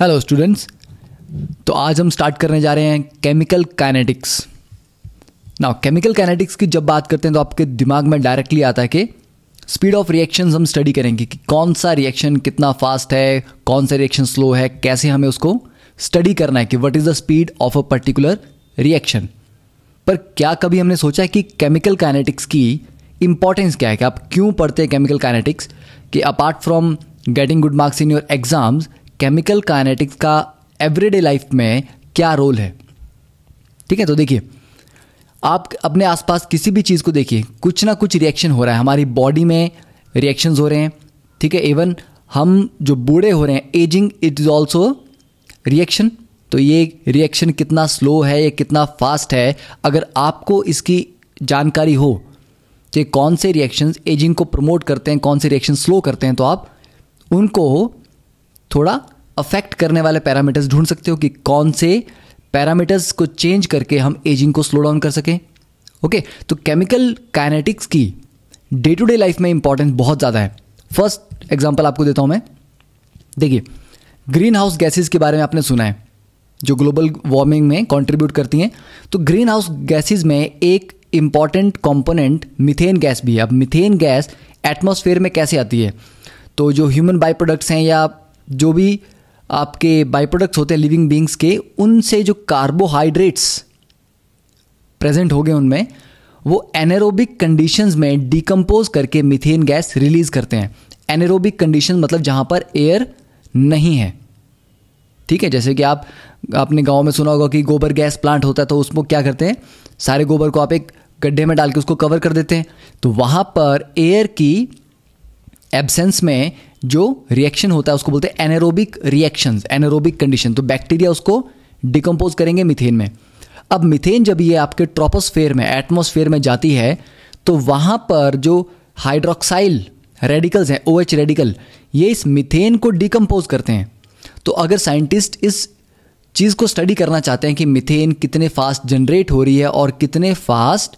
Hello students तो आज हम स्टार्ट करने जा रहे हैं केमिकल काइनेटिक्स ना केमिकल काइनेटिक्स की जब बात करते हैं तो आपके दिमाग में डायरेक्टली आता है कि स्पीड ऑफ रिएक्शंस हम स्टडी करेंगे कि कौन सा रिएक्शन कितना फास्ट है कौन सा रिएक्शन स्लो है कैसे हमें उसको स्टडी करना है कि what is the speed of a particular reaction पर क्या कभी हमने सोचा है कि केमिकल काइनेटिक्स की इंपॉर्टेंस क्या है कि आप क्यों पढ़ते हैं केमिकल काइनेटिक्स कि apart from getting good marks in your exams chemical kinetics का एवरीडे लाइफ में क्या रोल है ठीक है तो देखिए आप अपने आसपास किसी भी चीज़ को देखिए कुछ ना कुछ रिएक्शन हो रहा है हमारी बॉडी में रिएक्शंस हो रहे हैं ठीक है इवन हम जो बूढ़े हो रहे हैं ageing it is also reaction तो ये रिएक्शन कितना स्लो है या कितना फास्ट है अगर आपको इसकी जानकारी हो कि कौन से रिएक्शंस एजिंग को प्रमोट करते हैं कौन से रिएक्शन स्लो करते हैं तो आप उनको थोड़ा अफेक्ट करने वाले पैरामीटर्स ढूंढ सकते हो कि कौन से पैरामीटर्स को चेंज करके हम एजिंग को स्लो डाउन कर सकें ओके तो केमिकल काइनेटिक्स की डे टू डे लाइफ में इंपॉर्टेंस बहुत ज़्यादा है फर्स्ट एग्जाम्पल आपको देता हूँ मैं देखिए ग्रीन हाउस गैसेज के बारे में आपने सुना है जो ग्लोबल वार्मिंग में कंट्रीब्यूट करती हैं तो ग्रीन हाउस गैसेज में एक इंपॉर्टेंट कंपोनेंट मिथेन गैस भी है अब मिथेन गैस एटमॉस्फेयर में कैसे आती है तो जो ह्यूमन बाई प्रोडक्ट्स हैं या जो भी आपके बाई प्रोडक्ट्स होते हैं लिविंग बींग्स के उनसे जो कार्बोहाइड्रेट्स प्रेजेंट हो गए उनमें वो एनेरोबिक कंडीशंस में डिकम्पोज करके मिथेन गैस रिलीज करते हैं एनेरोबिक कंडीशन मतलब जहां पर एयर नहीं है ठीक है जैसे कि आप आपने गांव में सुना होगा कि गोबर गैस प्लांट होता है तो उसमें क्या करते हैं सारे गोबर को आप एक गड्ढे में डाल के उसको कवर कर देते हैं तो वहां पर एयर की एबसेंस में जो रिएक्शन होता है उसको बोलते हैं एनरोबिक रिएक्शंस एनारोबिक कंडीशन तो बैक्टीरिया उसको डिकम्पोज करेंगे मिथेन में अब मिथेन जब ये आपके ट्रोपोस्फेयर में एटमोसफेयर में जाती है तो वहाँ पर जो हाइड्रोक्साइल रेडिकल्स हैं ओ एच रेडिकल ये इस मिथेन को डिकम्पोज करते हैं तो अगर साइंटिस्ट इस चीज़ को स्टडी करना चाहते हैं कि मिथेन कितने फास्ट जनरेट हो रही है और कितने फास्ट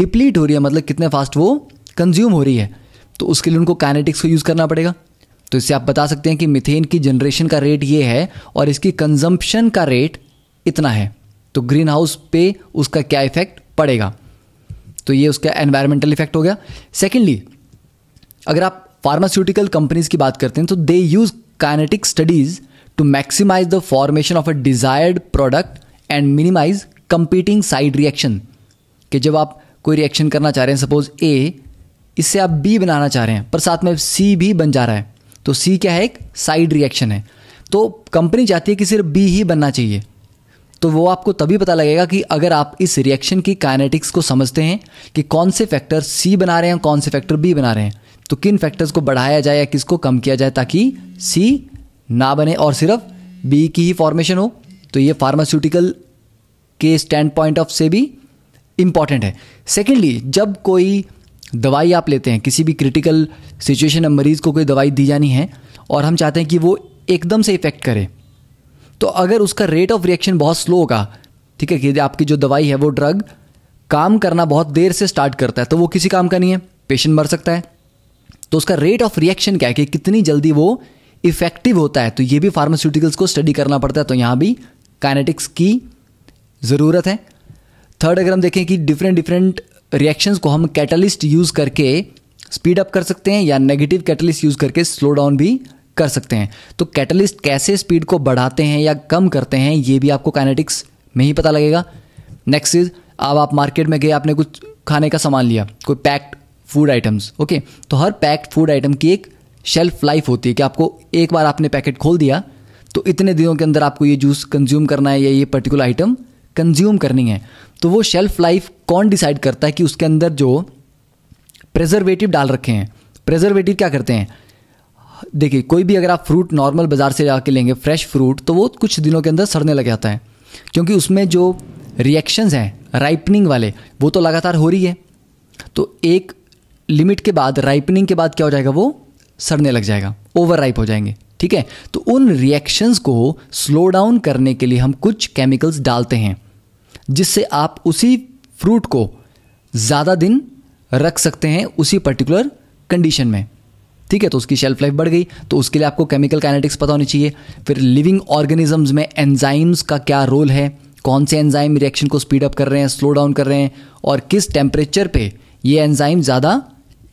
डिप्लीट हो रही है मतलब कितने फास्ट वो कंज्यूम हो रही है तो उसके लिए उनको काइनेटिक्स को यूज़ करना पड़ेगा तो इससे आप बता सकते हैं कि मिथेन की जनरेशन का रेट ये है और इसकी कंजम्पशन का रेट इतना है तो ग्रीन हाउस पे उसका क्या इफेक्ट पड़ेगा तो ये उसका एनवायरमेंटल इफेक्ट हो गया सेकेंडली अगर आप फार्मास्यूटिकल कंपनीज की बात करते हैं तो they use kinetic studies to maximise the formation of a desired product and minimise competing side reaction कि जब आप कोई रिएक्शन करना चाह रहे हैं सपोज ए इससे आप बी बनाना चाह रहे हैं पर साथ में सी भी बन जा रहा है तो सी क्या है एक साइड रिएक्शन है तो कंपनी चाहती है कि सिर्फ बी ही बनना चाहिए तो वो आपको तभी पता लगेगा कि अगर आप इस रिएक्शन की काइनेटिक्स को समझते हैं कि कौन से फैक्टर सी बना रहे हैं कौन से फैक्टर बी बना रहे हैं तो किन फैक्टर्स को बढ़ाया जाए या किसको कम किया जाए ताकि सी ना बने और सिर्फ बी की ही फॉर्मेशन हो तो ये फार्मास्यूटिकल के स्टैंड पॉइंट ऑफ से भी इम्पॉर्टेंट है सेकेंडली जब कोई दवाई आप लेते हैं किसी भी क्रिटिकल सिचुएशन में मरीज़ को कोई दवाई दी जानी है और हम चाहते हैं कि वो एकदम से इफ़ेक्ट करे तो अगर उसका रेट ऑफ रिएक्शन बहुत स्लो होगा ठीक है कि आपकी जो दवाई है वो ड्रग काम करना बहुत देर से स्टार्ट करता है तो वो किसी काम का नहीं है पेशेंट मर सकता है तो उसका रेट ऑफ रिएक्शन क्या है कि कितनी जल्दी वो इफेक्टिव होता है तो ये भी फार्मास्यूटिकल्स को स्टडी करना पड़ता है तो यहाँ भी काइनेटिक्स की ज़रूरत है थर्ड अगर हम देखें कि डिफरेंट डिफरेंट रिएक्शंस को हम कैटलिस्ट यूज़ करके स्पीड अप कर सकते हैं या नेगेटिव कैटलिस्ट यूज़ करके स्लो डाउन भी कर सकते हैं तो कैटलिस्ट कैसे स्पीड को बढ़ाते हैं या कम करते हैं ये भी आपको काइनेटिक्स में ही पता लगेगा नेक्स्ट इज अब आप मार्केट में गए आपने कुछ खाने का सामान लिया कोई पैक्ड फूड आइटम्स ओके तो हर पैक्ड फूड आइटम की एक शेल्फ लाइफ होती है कि आपको एक बार आपने पैकेट खोल दिया तो इतने दिनों के अंदर आपको ये जूस कंज्यूम करना है या ये पर्टिकुलर आइटम कंज्यूम करनी है तो वो शेल्फ लाइफ कौन डिसाइड करता है कि उसके अंदर जो प्रेजर्वेटिव डाल रखे हैं प्रेजर्वेटिव क्या करते हैं देखिए कोई भी अगर आप फ्रूट नॉर्मल बाज़ार से जाके लेंगे फ्रेश फ्रूट तो वो कुछ दिनों के अंदर सड़ने लग जाता है क्योंकि उसमें जो रिएक्शंस हैं राइपनिंग वाले वो तो लगातार हो रही है तो एक लिमिट के बाद राइपनिंग के बाद क्या हो जाएगा वो सड़ने लग जाएगा ओवर राइप हो जाएंगे ठीक है तो उन रिएक्शंस को स्लो डाउन करने के लिए हम कुछ केमिकल्स डालते हैं जिससे आप उसी फ्रूट को ज़्यादा दिन रख सकते हैं उसी पर्टिकुलर कंडीशन में ठीक है तो उसकी शेल्फ लाइफ बढ़ गई तो उसके लिए आपको केमिकल काइनेटिक्स पता होनी चाहिए फिर लिविंग ऑर्गेनिजम्स में एंजाइम्स का क्या रोल है कौन से एंजाइम रिएक्शन को स्पीड अप कर रहे हैं स्लो डाउन कर रहे हैं और किस टेम्परेचर पे ये एंजाइम ज़्यादा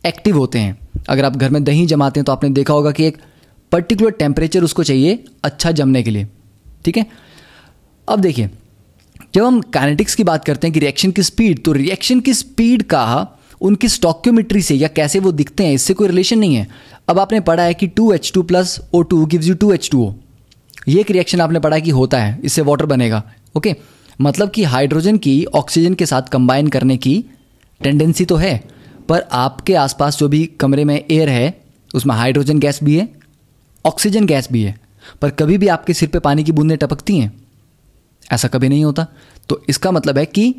एक्टिव होते हैं अगर आप घर में दही जमाते हैं तो आपने देखा होगा कि एक पर्टिकुलर टेम्परेचर उसको चाहिए अच्छा जमने के लिए ठीक है अब देखिए जब हम काइनेटिक्स की बात करते हैं कि रिएक्शन की स्पीड तो रिएक्शन की स्पीड का उनकी स्टॉक्योमेट्री से या कैसे वो दिखते हैं इससे कोई रिलेशन नहीं है अब आपने पढ़ा है कि two H two plus O two gives you two H two O ये एक रिएक्शन आपने पढ़ा है कि होता है इससे वाटर बनेगा ओके मतलब कि हाइड्रोजन की ऑक्सीजन के साथ कंबाइन करने की टेंडेंसी तो है पर आपके आसपास जो भी कमरे में एयर है उसमें हाइड्रोजन गैस भी है ऑक्सीजन गैस भी है पर कभी भी आपके सिर पे पानी की बूंदें टपकती हैं ऐसा कभी नहीं होता तो इसका मतलब है कि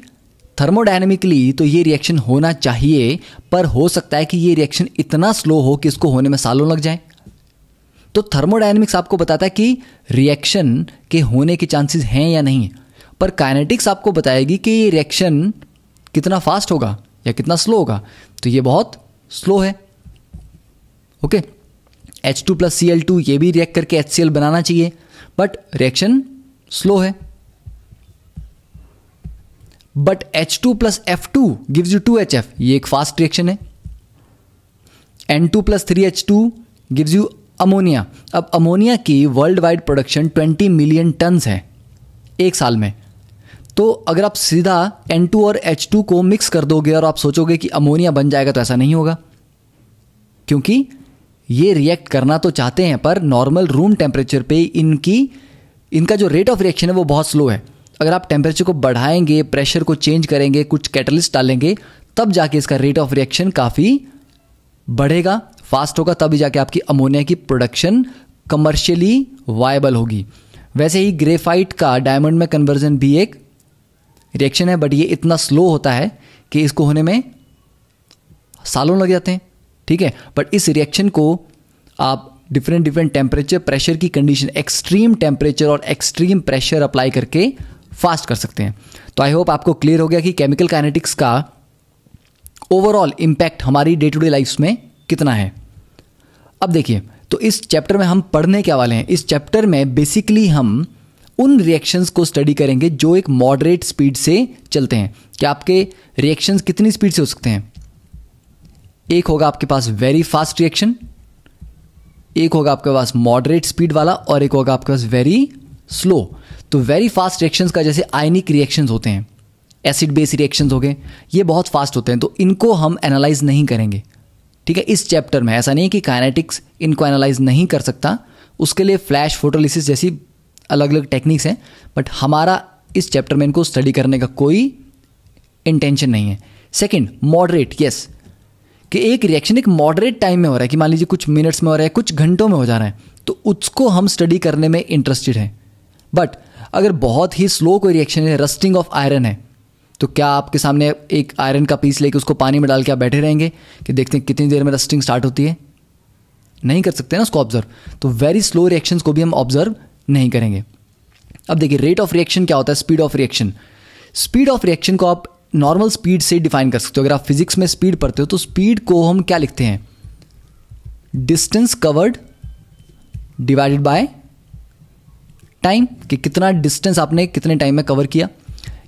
थर्मोडायनेमिकली तो ये रिएक्शन होना चाहिए पर हो सकता है कि ये रिएक्शन इतना स्लो हो कि इसको होने में सालों लग जाए तो थर्मोडायनेमिक्स आपको बताता है कि रिएक्शन के होने के चांसेस हैं या नहीं पर काइनेटिक्स आपको बताएगी कि ये रिएक्शन कितना फास्ट होगा या कितना स्लो होगा तो ये बहुत स्लो है okay H two plus C L two ये भी रिएक्ट करके एच सी एल बनाना चाहिए बट रिएक्शन स्लो है but H two plus F two gives you two H F ये एक फास्ट रिएक्शन है N two plus three H two gives you ammonia अब अमोनिया की worldwide production twenty million ton है एक साल में तो अगर आप सीधा एन टू और एच टू को मिक्स कर दोगे और आप सोचोगे कि अमोनिया बन जाएगा तो ऐसा नहीं होगा क्योंकि ये रिएक्ट करना तो चाहते हैं पर नॉर्मल रूम टेम्परेचर पे इनकी इनका जो रेट ऑफ रिएक्शन है वो बहुत स्लो है अगर आप टेम्परेचर को बढ़ाएंगे प्रेशर को चेंज करेंगे कुछ कैटलिस्ट डालेंगे तब जाके इसका रेट ऑफ रिएक्शन काफ़ी बढ़ेगा फास्ट होगा तभी जाके आपकी अमोनिया की प्रोडक्शन कमर्शियली वायबल होगी वैसे ही ग्रेफाइट का डायमंड में कन्वर्जन भी एक रिएक्शन है बट ये इतना स्लो होता है कि इसको होने में सालों लग जाते हैं ठीक है बट इस रिएक्शन को आप डिफरेंट डिफरेंट टेम्परेचर प्रेशर की कंडीशन एक्सट्रीम टेम्परेचर और एक्सट्रीम प्रेशर अप्लाई करके फास्ट कर सकते हैं तो आई होप आपको क्लियर हो गया कि केमिकल काइनेटिक्स का ओवरऑल इम्पैक्ट हमारी डे टू डे लाइफ में कितना है अब देखिए तो इस चैप्टर में हम पढ़ने क्या वाले हैं इस चैप्टर में बेसिकली हम उन रिएक्शंस को स्टडी करेंगे जो एक मॉडरेट स्पीड से चलते हैं कि आपके रिएक्शंस कितनी स्पीड से हो सकते हैं एक होगा आपके पास वेरी फास्ट रिएक्शन एक होगा आपके पास मॉडरेट स्पीड वाला और एक होगा आपके पास वेरी स्लो तो वेरी फास्ट रिएक्शंस का जैसे आयनिक रिएक्शंस होते हैं एसिड बेस रिएक्शंस हो गए ये बहुत फास्ट होते हैं तो इनको हम एनालाइज नहीं करेंगे ठीक है इस चैप्टर में ऐसा नहीं है कि काइनेटिक्स इनको एनालाइज नहीं कर सकता उसके लिए फ्लैश फोटोलिसिस जैसी अलग अलग टेक्निक्स हैं बट हमारा इस चैप्टर में इनको स्टडी करने का कोई इंटेंशन नहीं है सेकेंड मॉडरेट यस कि एक रिएक्शन एक मॉडरेट टाइम में हो रहा है कि मान लीजिए कुछ मिनट्स में हो रहा है कुछ घंटों में हो जा रहा है तो उसको हम स्टडी करने में इंटरेस्टेड हैं बट अगर बहुत ही स्लो कोई रिएक्शन है रस्टिंग ऑफ आयरन है तो क्या आपके सामने एक आयरन का पीस लेके उसको पानी में डाल के आप बैठे रहेंगे कि देखते हैं कितनी देर में रस्टिंग स्टार्ट होती है नहीं कर सकते ना उसको ऑब्जर्व तो वेरी स्लो रिएक्शंस को भी हम ऑब्जर्व नहीं करेंगे अब देखिए रेट ऑफ रिएक्शन क्या होता है speed of reaction speed of reaction को आप नॉर्मल स्पीड से डिफाइन कर सकते हो अगर आप फिजिक्स में स्पीड पढ़ते हो तो स्पीड को हम क्या लिखते हैं distance covered divided by time कि कितना डिस्टेंस आपने कितने टाइम में कवर किया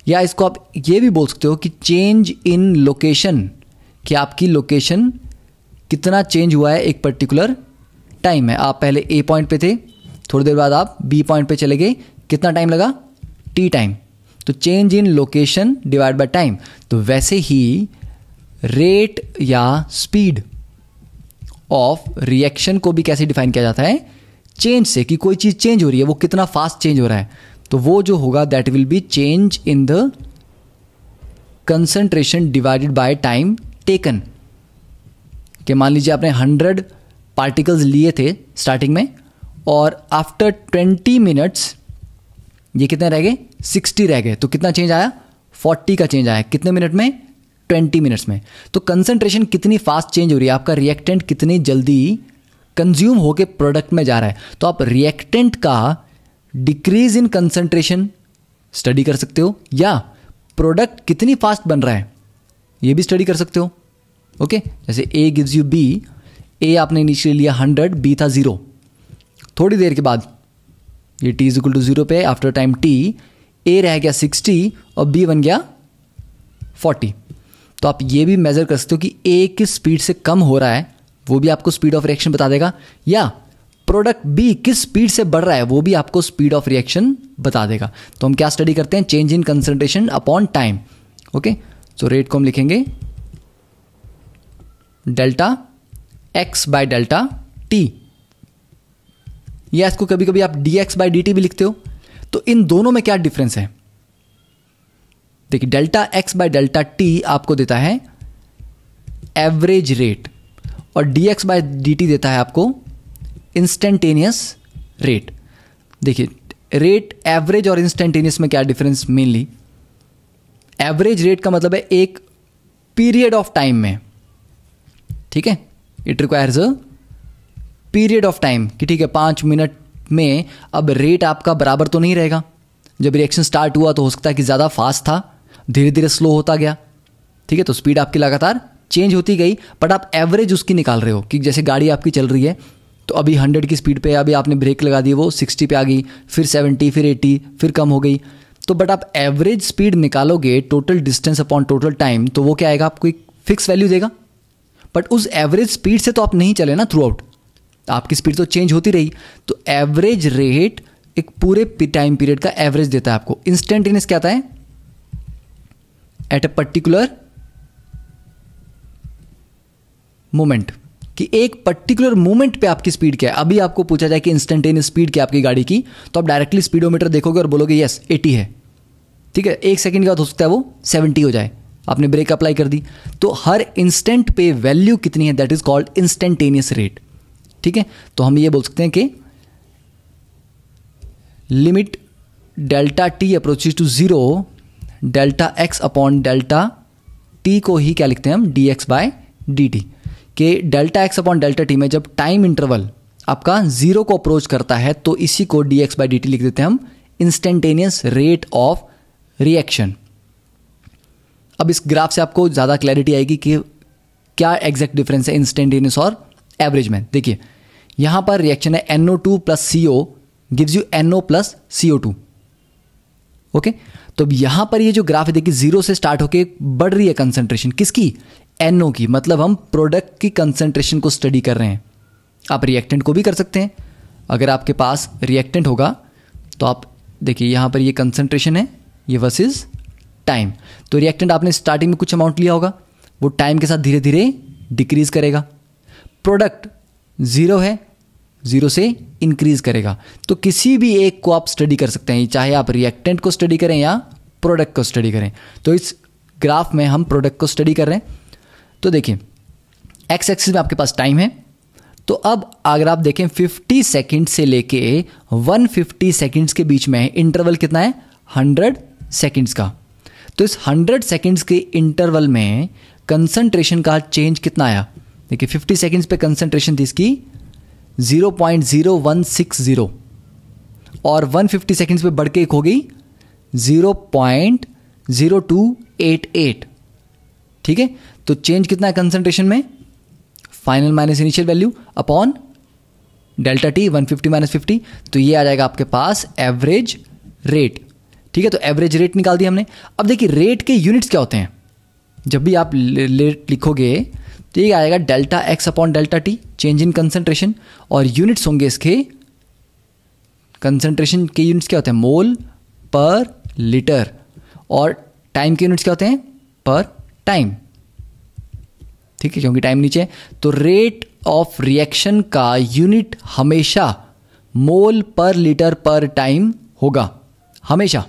या इसको आप ये भी बोल सकते हो कि चेंज इन लोकेशन कि आपकी लोकेशन कितना चेंज हुआ है एक पर्टिकुलर टाइम है आप पहले ए पॉइंट पे थे थोड़ी देर बाद आप बी पॉइंट पे चले गए कितना टाइम लगा टी टाइम तो change in location divide by time तो वैसे ही रेट या स्पीड ऑफ रिएक्शन को भी कैसे डिफाइन किया जाता है चेंज से कि कोई चीज़ चेंज हो रही है वो कितना फास्ट चेंज हो रहा है तो वो जो होगा that will be change in the concentration divided by time taken कि मान लीजिए आपने हंड्रेड पार्टिकल्स लिए थे स्टार्टिंग में और आफ्टर ट्वेंटी मिनट्स ये कितने रह गए सिक्सटी रह गए तो कितना चेंज आया फोर्टी का चेंज आया कितने मिनट में ट्वेंटी मिनट्स में तो कंसनट्रेशन कितनी फास्ट चेंज हो रही है आपका रिएक्टेंट कितनी जल्दी कंज्यूम होकर प्रोडक्ट में जा रहा है तो आप रिएक्टेंट का डिक्रीज इन कंसंट्रेशन स्टडी कर सकते हो या प्रोडक्ट कितनी फास्ट बन रहा है ये भी स्टडी कर सकते हो ओके जैसे A gives you B A आपने इनिशियली लिया हंड्रेड बी था ज़ीरो थोड़ी देर के बाद ये T is equal to zero पे आफ्टर टाइम टी ए रह गया सिक्सटी और बी बन गया फोर्टी तो आप ये भी मेज़र कर सकते हो कि ए किस स्पीड से कम हो रहा है वो भी आपको स्पीड ऑफ रिएक्शन बता देगा या प्रोडक्ट बी किस स्पीड से बढ़ रहा है वो भी आपको स्पीड ऑफ रिएक्शन बता देगा तो हम क्या स्टडी करते हैं change in concentration upon time okay so rate को हम लिखेंगे delta X by delta T या इसको कभी कभी आप D X by D T भी लिखते हो तो इन दोनों में क्या डिफरेंस है देखिए delta X by delta T आपको देता है एवरेज रेट और D X by D T देता है आपको इंस्टेंटेनियस रेट देखिए रेट एवरेज और इंस्टेंटेनियस में क्या डिफरेंस मेनली एवरेज रेट का मतलब है एक पीरियड ऑफ टाइम में ठीक है it requires a period of time कि ठीक है पाँच मिनट में अब रेट आपका बराबर तो नहीं रहेगा जब रिएक्शन स्टार्ट हुआ तो हो सकता है कि ज़्यादा फास्ट था धीरे धीरे स्लो होता गया ठीक है तो स्पीड आपकी लगातार चेंज होती गई बट आप एवरेज उसकी निकाल रहे हो कि जैसे गाड़ी आपकी चल रही है तो अभी हंड्रेड की स्पीड पे अभी आपने ब्रेक लगा दी वो सिक्सटी पे आ गई फिर सेवेंटी फिर एटी फिर कम हो गई तो बट आप एवरेज स्पीड निकालोगे total distance upon total time तो वो क्या आएगा आपको एक फिक्स वैल्यू देगा बट उस एवरेज स्पीड से तो आप नहीं चले ना थ्रू आउट आपकी स्पीड तो चेंज होती रही तो एवरेज रेट एक पूरे टाइम पीरियड का एवरेज देता है आपको इंस्टेंटेनियस क्या आता है एट अ पर्टिकुलर मोमेंट कि एक पर्टिकुलर मोमेंट पे आपकी स्पीड क्या है अभी आपको पूछा जाए कि इंस्टेंटेनियस स्पीड क्या आपकी गाड़ी की तो आप डायरेक्टली स्पीडोमीटर देखोगे और बोलोगे यस एटी है ठीक है एक सेकेंड के बाद हो सकता है वो सेवेंटी हो जाए आपने ब्रेक अप्लाई कर दी तो हर इंस्टेंट पे वैल्यू कितनी है that is called instantaneous rate ठीक है तो हम ये बोल सकते हैं कि limit delta T approaches to zero delta X upon delta T को ही क्या लिखते हैं हम D X by D T कि delta X upon delta T में जब टाइम इंटरवल आपका जीरो को अप्रोच करता है तो इसी को D X by D T लिख देते हैं हम इंस्टेंटेनियस रेट ऑफ रिएक्शन अब इस ग्राफ से आपको ज़्यादा क्लैरिटी आएगी कि क्या एग्जैक्ट डिफरेंस है इंस्टेंटेनियस और एवरेज में देखिए यहां पर रिएक्शन है N O two plus C O gives you N O plus C O two okay तो अब यहाँ पर ये जो ग्राफ है देखिए जीरो से स्टार्ट होकर बढ़ रही है कंसंट्रेशन किसकी एनओ की मतलब हम प्रोडक्ट की कंसेंट्रेशन को स्टडी कर रहे हैं आप रिएक्टेंट को भी कर सकते हैं अगर आपके पास रिएक्टेंट होगा तो आप देखिए यहाँ पर ये कंसेंट्रेशन है ये वर्सेस टाइम तो रिएक्टेंट आपने स्टार्टिंग में कुछ अमाउंट लिया होगा वो टाइम के साथ धीरे धीरे डिक्रीज करेगा प्रोडक्ट ज़ीरो है ज़ीरो से इंक्रीज़ करेगा तो किसी भी एक को आप स्टडी कर सकते हैं चाहे आप रिएक्टेंट को स्टडी करें या प्रोडक्ट को स्टडी करें तो इस ग्राफ में हम प्रोडक्ट को स्टडी कर रहे हैं तो देखिए एक्स एक्सिस में आपके पास टाइम है तो अब अगर आप देखें 50 सेकंड से लेके 150 सेकंड्स के बीच में है इंटरवल कितना है 100 सेकंड्स का तो इस 100 सेकंड्स के इंटरवल में कंसंट्रेशन का चेंज कितना आया देखिए 50 सेकंड्स पे कंसंट्रेशन थी इसकी 0.0160 और 150 सेकंड्स पे बढ़ के एक हो गई 0.0288 ठीक है तो चेंज कितना है कंसंट्रेशन में final minus initial value upon delta T one fifty minus fifty तो ये आ जाएगा आपके पास एवरेज रेट ठीक है तो एवरेज रेट निकाल दिया हमने अब देखिए रेट के यूनिट्स क्या होते हैं जब भी आप रेट लिखोगे तो ये आएगा delta X upon delta T change in concentration और यूनिट्स होंगे इसके कंसनट्रेशन के यूनिट्स क्या होते हैं मोल पर लीटर और टाइम के यूनिट्स क्या होते हैं पर टाइम ठीक है क्योंकि टाइम नीचे तो रेट ऑफ रिएक्शन का यूनिट हमेशा मोल पर लीटर पर टाइम होगा हमेशा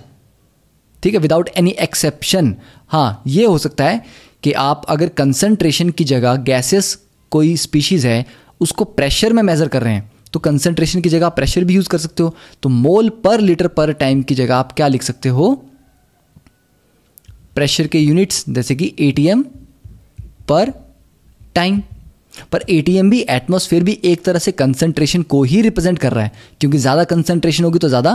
ठीक है विदाउट एनी एक्सेप्शन हाँ ये हो सकता है कि आप अगर कंसंट्रेशन की जगह गैसेस कोई स्पीशीज़ है उसको प्रेशर में मेज़र कर रहे हैं तो कंसंट्रेशन की जगह प्रेशर भी यूज़ कर सकते हो तो मोल पर लीटर पर टाइम की जगह आप क्या लिख सकते हो प्रेशर के यूनिट्स जैसे कि ए पर टाइम पर ए भी एटमोसफेयर भी एक तरह से कंसंट्रेशन को ही रिप्रेजेंट कर रहा है क्योंकि ज़्यादा कंसंट्रेशन होगी तो ज़्यादा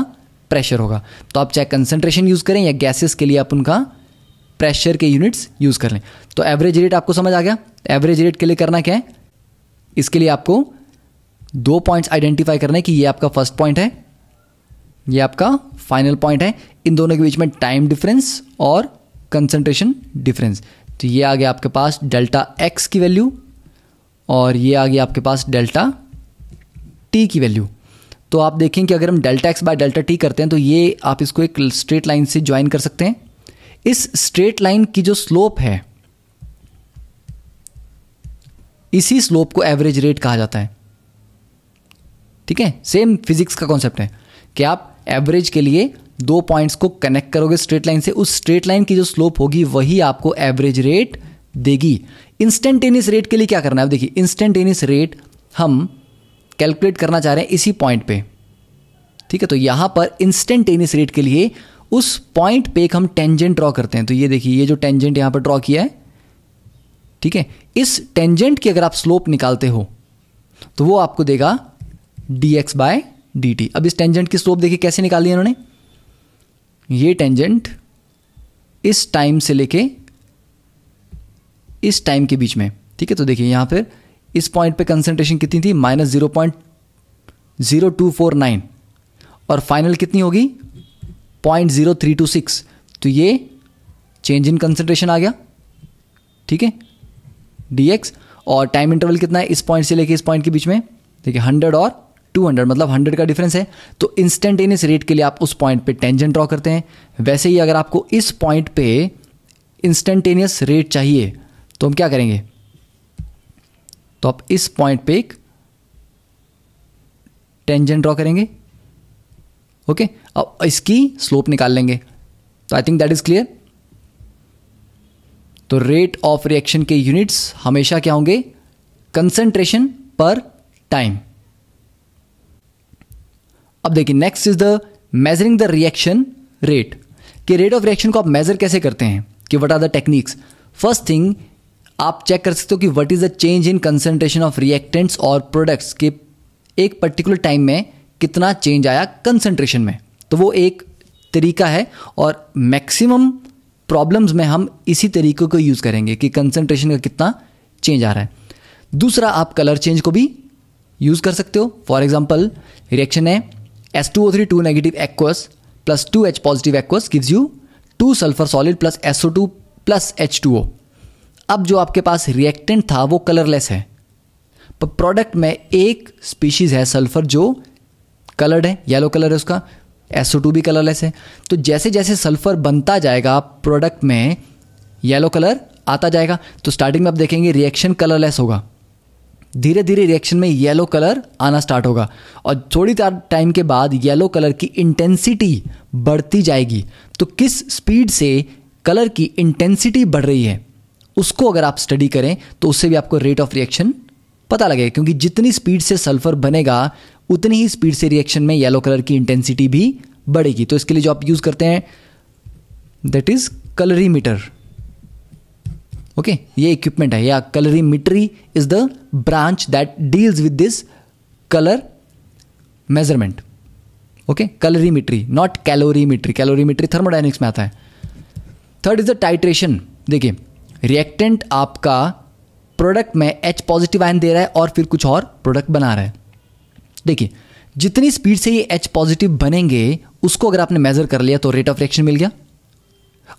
प्रेशर होगा तो आप चाहे कंसंट्रेशन यूज़ करें या गैसेस के लिए आप उनका प्रेशर के यूनिट्स यूज़ कर लें तो एवरेज रेट आपको समझ आ गया एवरेज रेट के लिए करना क्या है इसके लिए आपको दो पॉइंट्स आइडेंटिफाई करने कि ये आपका फर्स्ट पॉइंट है ये आपका फाइनल पॉइंट है इन दोनों के बीच में टाइम डिफरेंस और कंसनट्रेशन डिफरेंस तो ये आ गया आपके पास डेल्टा एक्स की वैल्यू और ये आ गया आपके पास डेल्टा टी की वैल्यू तो आप देखें कि अगर हम delta X by delta T करते हैं तो ये आप इसको एक स्ट्रेट लाइन से ज्वाइन कर सकते हैं इस स्ट्रेट लाइन की जो स्लोप है इसी स्लोप को एवरेज रेट कहा जाता है ठीक है सेम फिजिक्स का कॉन्सेप्ट है कि आप एवरेज के लिए दो पॉइंट्स को कनेक्ट करोगे स्ट्रेट लाइन से उस स्ट्रेट लाइन की जो स्लोप होगी वही आपको एवरेज रेट देगी इंस्टेंटेनियस रेट के लिए क्या करना है देखिए इंस्टेंटेनियस रेट हम कैलकुलेट करना चाह रहे हैं इसी पॉइंट पे ठीक है तो यहां पर इंस्टेंटेनियस रेट के लिए उस पॉइंट पे एक हम टेंजेंट ड्रॉ करते हैं तो ये देखिए ये जो टेंजेंट यहां पर ड्रॉ किया है ठीक है इस टेंजेंट की अगर आप स्लोप निकालते हो तो वो आपको देगा D X by D T अब इस टेंजेंट की स्लोप देखिए कैसे निकाली है इन्होंने ये टेंजेंट इस टाइम से लेके इस टाइम के बीच में ठीक है तो देखिए यहां पर इस पॉइंट पे कंसेंट्रेशन कितनी थी minus zero point zero two four nine और फाइनल कितनी होगी point zero three two six तो ये चेंज इन कंसेंट्रेशन आ गया ठीक है डीएक्स और टाइम इंटरवल कितना है इस पॉइंट से लेके इस पॉइंट के बीच में देखिए हंड्रेड और 200 मतलब 100 का डिफरेंस है तो इंस्टेंटेनियस रेट के लिए आप उस पॉइंट पे टेंजेंट ड्रॉ करते हैं वैसे ही अगर आपको इस पॉइंट पे इंस्टेंटेनियस रेट चाहिए तो हम क्या करेंगे तो आप इस पॉइंट पे एक टेंजेंट ड्रॉ करेंगे ओके अब इसकी स्लोप निकाल लेंगे तो I think that is clear तो रेट ऑफ रिएक्शन के यूनिट्स हमेशा क्या होंगे कंसंट्रेशन पर टाइम अब देखिए next is the measuring the reaction rate कि रेट ऑफ रिएक्शन को आप मेजर कैसे करते हैं कि what are the techniques first thing आप चेक कर सकते हो कि what is the change in concentration of reactants और प्रोडक्ट्स के एक पर्टिकुलर टाइम में कितना चेंज आया कंसंट्रेशन में तो वो एक तरीका है और मैक्सिमम प्रॉब्लम्स में हम इसी तरीके को यूज़ करेंगे कि कंसेंट्रेशन का कितना चेंज आ रहा है दूसरा आप कलर चेंज को भी यूज़ कर सकते हो फॉर एग्जाम्पल रिएक्शन है S two two O three negative plus two H positive aqueous gives you two sulphur solid plus S O two plus H two O अब जो आपके पास रिएक्टेंट था वो कलरलेस है पर प्रोडक्ट में एक स्पीशीज़ है सल्फर जो कलर्ड है येलो कलर है उसका एसओ टू भी कलरलेस है तो जैसे जैसे सल्फर बनता जाएगा प्रोडक्ट में येलो कलर आता जाएगा तो स्टार्टिंग में आप देखेंगे रिएक्शन कलरलेस होगा धीरे धीरे रिएक्शन में येलो कलर आना स्टार्ट होगा और थोड़ी टाइम के बाद येलो कलर की इंटेंसिटी बढ़ती जाएगी तो किस स्पीड से कलर की इंटेंसिटी बढ़ रही है उसको अगर आप स्टडी करें तो उससे भी आपको रेट ऑफ रिएक्शन पता लगेगा क्योंकि जितनी स्पीड से सल्फर बनेगा उतनी ही स्पीड से रिएक्शन में येलो कलर की इंटेंसिटी भी बढ़ेगी तो इसके लिए जो आप यूज़ करते हैं दैट इज़ कलरीमीटर ओके ये इक्विपमेंट है या colorimetry is the branch that deals with this colour measurement okay colorimetry not calorimetry calorimetry thermodynamics में आता है थर्ड इज द टाइट्रेशन देखिए रिएक्टेंट आपका प्रोडक्ट में एच पॉजिटिव आयन दे रहा है और फिर कुछ और प्रोडक्ट बना रहा है देखिए जितनी स्पीड से ये एच पॉजिटिव बनेंगे उसको अगर आपने मेजर कर लिया तो रेट ऑफ रिएक्शन मिल गया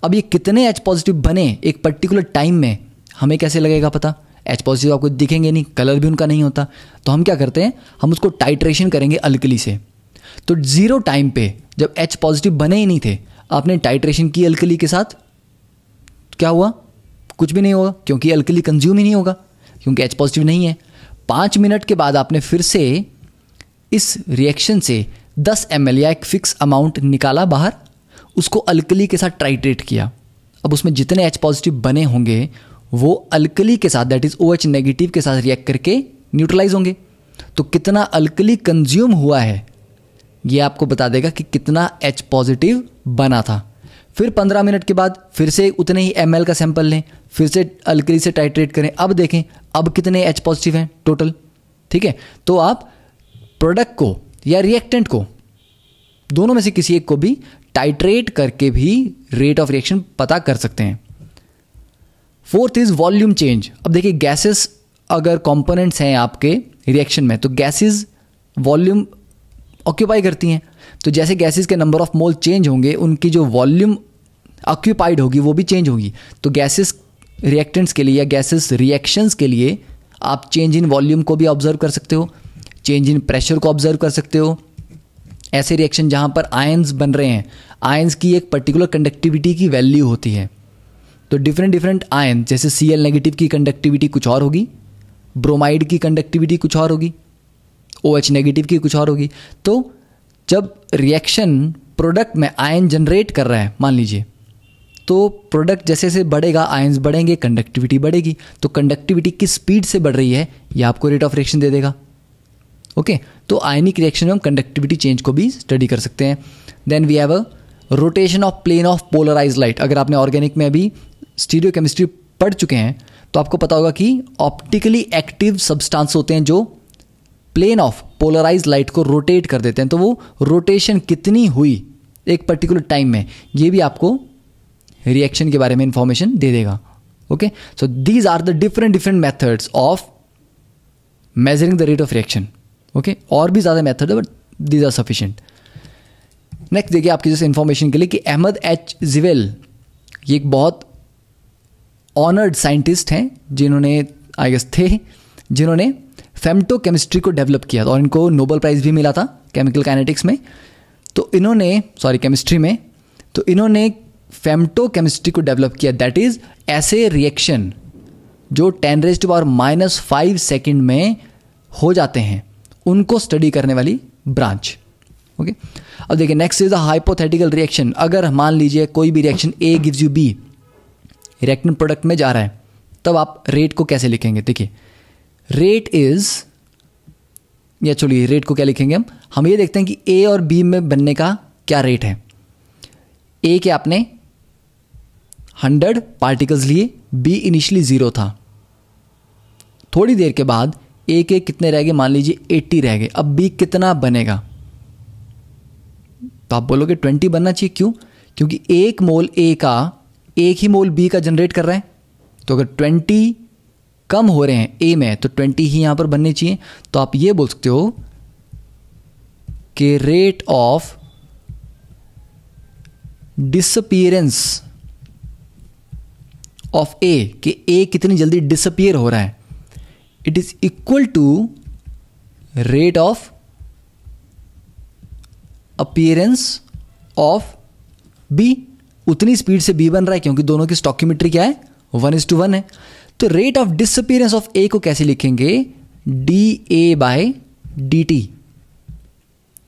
अब ये कितने एच पॉजिटिव बने एक पर्टिकुलर टाइम में हमें कैसे लगेगा पता एच पॉजिटिव आपको दिखेंगे नहीं कलर भी उनका नहीं होता तो हम क्या करते हैं हम उसको टाइट्रेशन करेंगे अलकली से तो ज़ीरो टाइम पे जब एच पॉजिटिव बने ही नहीं थे आपने टाइट्रेशन की अलकली के साथ क्या हुआ कुछ भी नहीं होगा क्योंकि अलकली कंज्यूम ही नहीं होगा क्योंकि एच पॉजिटिव नहीं है पाँच मिनट के बाद आपने फिर से इस रिएक्शन से दस एम या एक फिक्स अमाउंट निकाला बाहर उसको अलकली के साथ ट्राइट्रेट किया अब उसमें जितने एच पॉजिटिव बने होंगे वो अलकली के साथ that is O H negative के साथ रिएक्ट करके न्यूट्रलाइज होंगे तो कितना अलकली कंज्यूम हुआ है ये आपको बता देगा कि कितना एच पॉजिटिव बना था फिर 15 मिनट के बाद फिर से उतने ही एम का सैंपल लें फिर से अलकली से टाइट्रेट करें अब देखें अब कितने एच पॉजिटिव हैं टोटल ठीक है तो आप प्रोडक्ट को या रिएक्टेंट को दोनों में से किसी एक को भी टाइट्रेट करके भी रेट ऑफ रिएक्शन पता कर सकते हैं फोर्थ इज वॉल्यूम चेंज अब देखिए गैसेस अगर कंपोनेंट्स हैं आपके रिएक्शन में तो गैसेस वॉल्यूम ऑक्यूपाई करती हैं तो जैसे गैसेस के नंबर ऑफ मोल चेंज होंगे उनकी जो वॉल्यूम ऑक्यूपाइड होगी वो भी चेंज होगी तो गैसेस रिएक्टेंट्स के लिए या गैसेस रिएक्शंस के लिए आप चेंज इन वॉल्यूम को भी ऑब्जर्व कर सकते हो चेंज इन प्रेशर को ऑब्जर्व कर सकते हो ऐसे रिएक्शन जहाँ पर आयन्स बन रहे हैं आयन्स की एक पर्टिकुलर कंडक्टिविटी की वैल्यू होती है तो डिफरेंट डिफरेंट आयन जैसे सी एल नेगेटिव की कंडक्टिविटी कुछ और होगी ब्रोमाइड की कंडक्टिविटी कुछ और होगी ओ एच नेगेटिव की कुछ और होगी तो जब रिएक्शन प्रोडक्ट में आयन जनरेट कर रहा है मान लीजिए तो प्रोडक्ट जैसे जैसे बढ़ेगा आयन्स बढ़ेंगे कंडक्टिविटी बढ़ेगी तो कंडक्टिविटी किस स्पीड से बढ़ रही है यह आपको रेट ऑफ रिएक्शन दे देगा ओके तो आयनिक रिएक्शन हम कंडक्टिविटी चेंज को भी स्टडी कर सकते हैं then we have a rotation of plane of polarise light अगर आपने ऑर्गेनिक में अभी स्टीरियो केमिस्ट्री पढ़ चुके हैं तो आपको पता होगा कि ऑप्टिकली एक्टिव सब्सटेंस होते हैं जो प्लेन ऑफ पोलराइज लाइट को रोटेट कर देते हैं तो वो रोटेशन कितनी हुई एक पर्टिकुलर टाइम में ये भी आपको रिएक्शन के बारे में इंफॉर्मेशन दे देगा okay so these are the different different methods of measuring the rate of reaction okay okay? और भी ज़्यादा मेथड है but these are sufficient next देखिए आपकी जैसे इन्फॉर्मेशन के लिए कि अहमद एच जिवेल ये एक बहुत ऑनर्ड साइंटिस्ट हैं जिन्होंने आई गेस थे जिन्होंने फेमटो केमिस्ट्री को डेवलप किया था और इनको नोबल प्राइज़ भी मिला था केमिकल काइनेटिक्स में तो इन्होंने सॉरी केमिस्ट्री में तो इन्होंने फेमटो केमिस्ट्री को डेवलप किया दैट इज़ ऐसे रिएक्शन जो ten raise to power minus five second में हो जाते हैं उनको स्टडी करने वाली ब्रांच ओके अब देखिए next is the hypothetical reaction अगर मान लीजिए कोई भी reaction A gives you B reactant product में जा रहा है तब आप रेट को कैसे लिखेंगे देखिए रेट इज या चलिए रेट को क्या लिखेंगे हम हम ये देखते हैं कि ए और बी में बनने का क्या रेट है ए के आपने हंड्रेड पार्टिकल्स लिए बी इनिशियली ज़ीरो था थोड़ी देर के बाद ए के कितने रह गए मान लीजिए एट्टी रह गए अब बी कितना बनेगा तो आप बोलोगे ट्वेंटी बनना चाहिए क्यों क्योंकि एक मोल ए का एक ही मोल बी का जनरेट कर रहा है तो अगर ट्वेंटी कम हो रहे हैं ए में तो ट्वेंटी ही यहां पर बनने चाहिए तो आप ये बोल सकते हो कि rate of disappearance of A कि ए कितनी जल्दी डिसअपियर हो रहा है it is equal to rate of appearance of B उतनी स्पीड से बी बन रहा है क्योंकि दोनों की स्टॉक्यूमेट्री क्या है वन इज टू वन है तो rate of disappearance of A को कैसे लिखेंगे D A by D T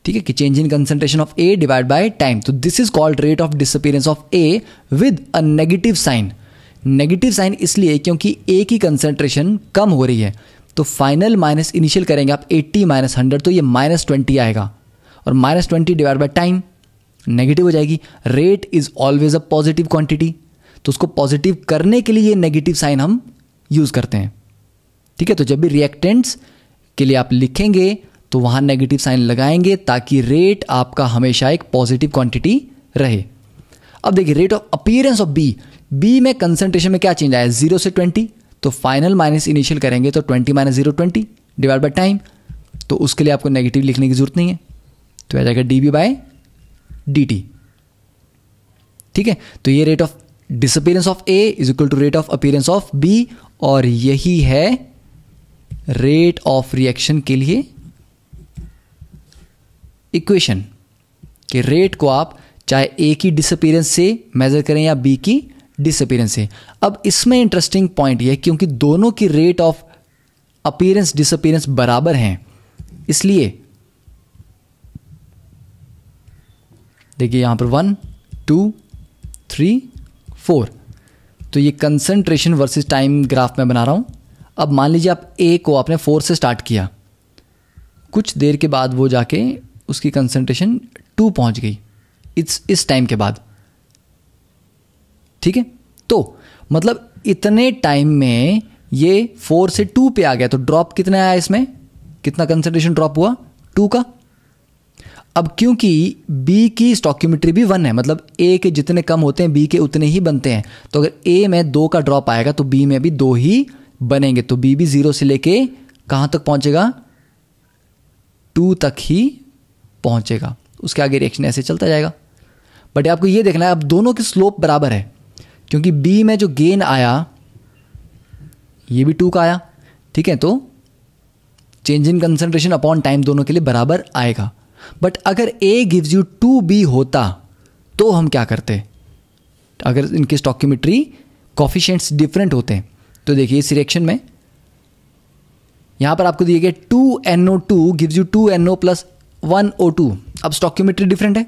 ठीक है कि change in concentration of A divide by time तो this is called rate of disappearance of A with a negative sign negative sign इसलिए क्योंकि ए की कंसेंट्रेशन कम हो रही है तो फाइनल माइनस इनिशियल करेंगे आप 80 माइनस हंड्रेड तो ये माइनस ट्वेंटी आएगा और minus twenty divide by time negative हो जाएगी rate is always a positive quantity तो उसको पॉजिटिव करने के लिए ये नेगेटिव साइन हम यूज़ करते हैं ठीक है तो जब भी रिएक्टेंट्स के लिए आप लिखेंगे तो वहां नेगेटिव साइन लगाएंगे ताकि रेट आपका हमेशा एक पॉजिटिव क्वांटिटी रहे अब देखिए rate of appearance of B B में कंसेंट्रेशन में क्या चेंज आया जीरो से ट्वेंटी तो फाइनल माइनस इनिशियल करेंगे तो twenty minus zero twenty divide by time तो उसके लिए आपको नेगेटिव लिखने की जरूरत नहीं है तो आ जाएगा D B by D T ठीक है तो ये rate of disappearance of A is equal to rate of appearance of B और यही है रेट ऑफ रिएक्शन के लिए इक्वेशन कि रेट को आप चाहे ए की डिसअपियरेंस से मेजर करें या बी की डिसअपीयरेंस है अब इसमें इंटरेस्टिंग पॉइंट यह क्योंकि दोनों की रेट ऑफ अपीयरेंस डिसअपीयरेंस बराबर हैं इसलिए देखिए यहां पर वन टू थ्री फोर तो ये कंसंट्रेशन वर्सेस टाइम ग्राफ में बना रहा हूं अब मान लीजिए आप ए को आपने फोर से स्टार्ट किया कुछ देर के बाद वो जाके उसकी कंसंट्रेशन टू पहुंच गई इट्स इस टाइम के बाद ठीक है तो मतलब इतने टाइम में ये फोर से टू पे आ गया तो ड्रॉप कितना आया इसमें कितना कंसेंट्रेशन ड्रॉप हुआ टू का अब क्योंकि बी की स्टॉक्यूमेट्री भी वन है मतलब ए के जितने कम होते हैं बी के उतने ही बनते हैं तो अगर ए में दो का ड्रॉप आएगा तो बी में भी दो ही बनेंगे तो बी भी जीरो से लेके कहा तक पहुंचेगा टू तक ही पहुंचेगा उसके आगे रिएक्शन ऐसे चलता जाएगा बट आपको यह देखना है अब दोनों की स्लोप बराबर है क्योंकि बी में जो गेन आया ये भी टू का आया ठीक है तो change in concentration upon time दोनों के लिए बराबर आएगा बट अगर A gives you two B होता तो हम क्या करते अगर इनके स्टॉक्यूमेट्री कॉफिशेंट्स डिफरेंट होते हैं तो देखिए इस रिएक्शन में यहां पर आपको दिए गए two N O two gives you two N O plus one O two अब स्टॉक्यूमेट्री डिफरेंट है